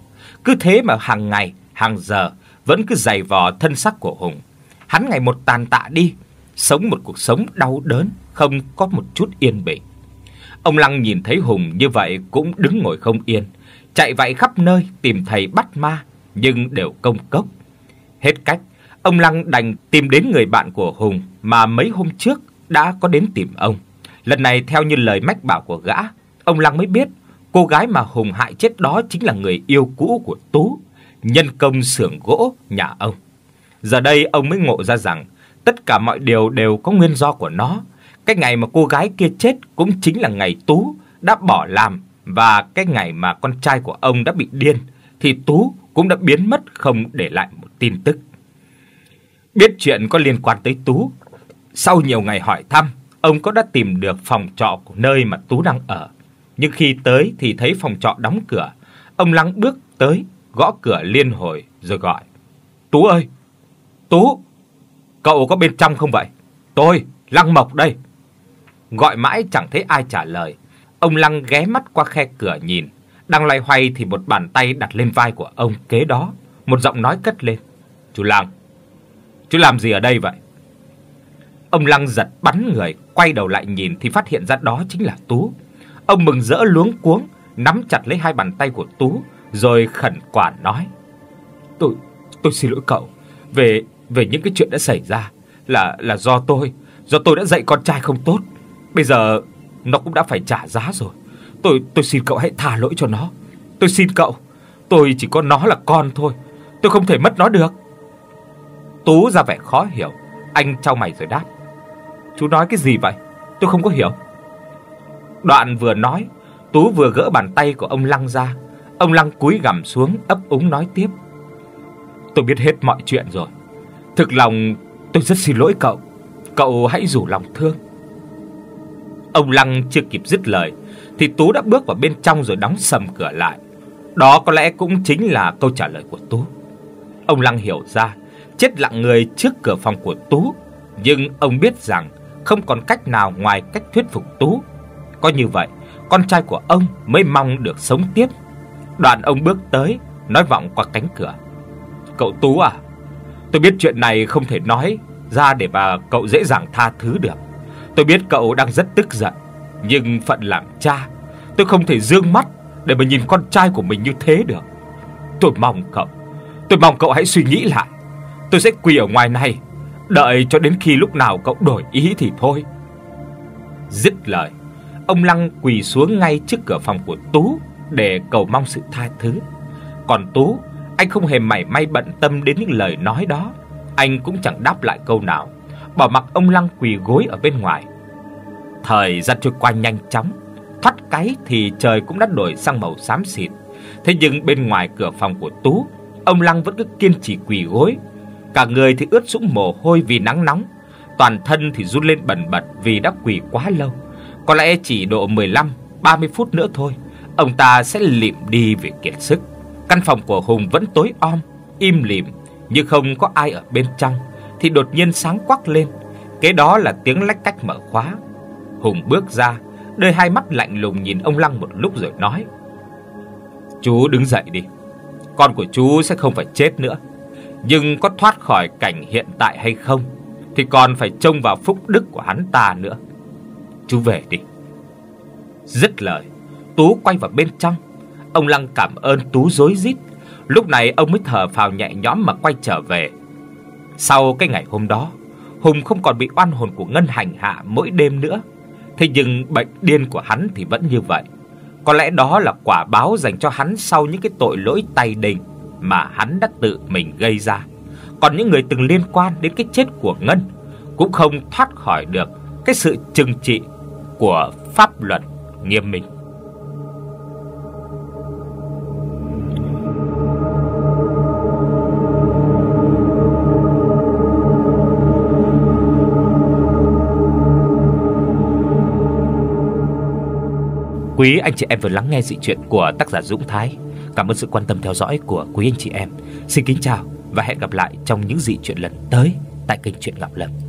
cứ thế mà hàng ngày, hàng giờ vẫn cứ giày vò thân xác của Hùng. Hắn ngày một tàn tạ đi, sống một cuộc sống đau đớn không có một chút yên bình. Ông Lăng nhìn thấy Hùng như vậy cũng đứng ngồi không yên, chạy vạy khắp nơi tìm thầy bắt ma nhưng đều công cốc. Hết cách, ông Lăng đành tìm đến người bạn của Hùng mà mấy hôm trước đã có đến tìm ông. Lần này theo như lời mách bảo của gã, ông Lăng mới biết cô gái mà Hùng hại chết đó chính là người yêu cũ của Tú, nhân công xưởng gỗ nhà ông. Giờ đây ông mới ngộ ra rằng tất cả mọi điều đều có nguyên do của nó, cái ngày mà cô gái kia chết cũng chính là ngày Tú đã bỏ làm và cái ngày mà con trai của ông đã bị điên thì Tú cũng đã biến mất không để lại một tin tức. Biết chuyện có liên quan tới Tú, sau nhiều ngày hỏi thăm, ông có đã tìm được phòng trọ của nơi mà Tú đang ở. Nhưng khi tới thì thấy phòng trọ đóng cửa, ông lắng bước tới, gõ cửa liên hồi rồi gọi. "Tú ơi, Tú, cậu có bên trong không vậy? Tôi, Lăng Mộc đây." gọi mãi chẳng thấy ai trả lời. Ông Lăng ghé mắt qua khe cửa nhìn, đang loay hoay thì một bàn tay đặt lên vai của ông kế đó, một giọng nói cất lên. "Chú Lăng, chú làm gì ở đây vậy?" Ông Lăng giật bắn người, quay đầu lại nhìn thì phát hiện ra đó chính là Tú. Ông mừng rỡ luống cuống, nắm chặt lấy hai bàn tay của Tú rồi khẩn khoản nói: "Tôi tôi xin lỗi cậu về về những cái chuyện đã xảy ra, là là do tôi, do tôi đã dạy con trai không tốt." Bây giờ nó cũng đã phải trả giá rồi. Tôi tôi xin cậu hãy tha lỗi cho nó. Tôi xin cậu. Tôi chỉ có nó là con thôi. Tôi không thể mất nó được. Tú ra vẻ khó hiểu, anh trao mày rồi đáp. Chú nói cái gì vậy? Tôi không có hiểu. Đoạn vừa nói, Tú vừa gỡ bàn tay của ông Lăng ra. Ông Lăng cúi gằm xuống ấp úng nói tiếp. Tôi biết hết mọi chuyện rồi. Thực lòng tôi rất xin lỗi cậu. Cậu hãy rủ lòng thương. Ông Lăng chưa kịp dứt lời thì Tú đã bước vào bên trong rồi đóng sầm cửa lại. Đó có lẽ cũng chính là câu trả lời của Tú. Ông Lăng hiểu ra, chết lặng người trước cửa phòng của Tú, nhưng ông biết rằng không còn cách nào ngoài cách thuyết phục Tú. Có như vậy, con trai của ông mới mong được sống tiếp. Đoàn ông bước tới, nói vọng qua cánh cửa. "Cậu Tú à, tôi biết chuyện này không thể nói ra để bà cậu dễ dàng tha thứ được." Tôi biết cậu đang rất tức giận, nhưng phận làm cha, tôi không thể dương mắt để mà nhìn con trai của mình như thế được. Tôi mong cậu, tôi mong cậu hãy suy nghĩ lại. Tôi sẽ quỳ ở ngoài này, đợi cho đến khi lúc nào cậu đổi ý thì thôi. Dứt lời, ông Lăng quỳ xuống ngay trước cửa phòng của Tú để cầu mong sự tha thứ. Còn Tú, anh không hề mảy may bận tâm đến những lời nói đó, anh cũng chẳng đáp lại câu nào bỏ mặc ông Lăng quỳ gối ở bên ngoài. Thời gian trôi qua nhanh chóng, thoát cái thì trời cũng đã đổi sang màu xám xịt. Thế nhưng bên ngoài cửa phòng của Tú, ông Lăng vẫn cứ kiên trì quỳ gối. Cả người thì ướt sũng mồ hôi vì nắng nóng, toàn thân thì run lên bần bật vì đã quỳ quá lâu. Có lẽ chỉ độ 15, 30 phút nữa thôi, ông ta sẽ lịm đi vì kiệt sức. Căn phòng của Hùng vẫn tối om, im lìm như không có ai ở bên trong thì đột nhiên sáng quắc lên, kế đó là tiếng lách cách mở khóa. Hùng bước ra, đôi hai mắt lạnh lùng nhìn ông Lăng một lúc rồi nói: "Chú đứng dậy đi. Con của chú sẽ không phải chết nữa, nhưng có thoát khỏi cảnh hiện tại hay không thì còn phải trông vào phúc đức của hắn ta nữa. Chú về đi." Dứt lời, Tú quay vào bên trong. Ông Lăng cảm ơn Tú rối rít. Lúc này ông mới thở phào nhẹ nhõm mà quay trở về, sau cái ngày hôm đó, Hùng không còn bị oan hồn của Ngân hành hạ mỗi đêm nữa. Thế nhưng bệnh điên của hắn thì vẫn như vậy. Có lẽ đó là quả báo dành cho hắn sau những cái tội lỗi tay đình mà hắn đã tự mình gây ra. Còn những người từng liên quan đến cái chết của Ngân cũng không thoát khỏi được cái sự trừng trị của pháp luật nghiêm minh. Quý anh chị em vừa lắng nghe dị truyện của tác giả Dũng Thái. Cảm ơn sự quan tâm theo dõi của quý anh chị em. Xin kính chào và hẹn gặp lại trong những dị truyện lần tới tại kênh Truyện Ngọc lập.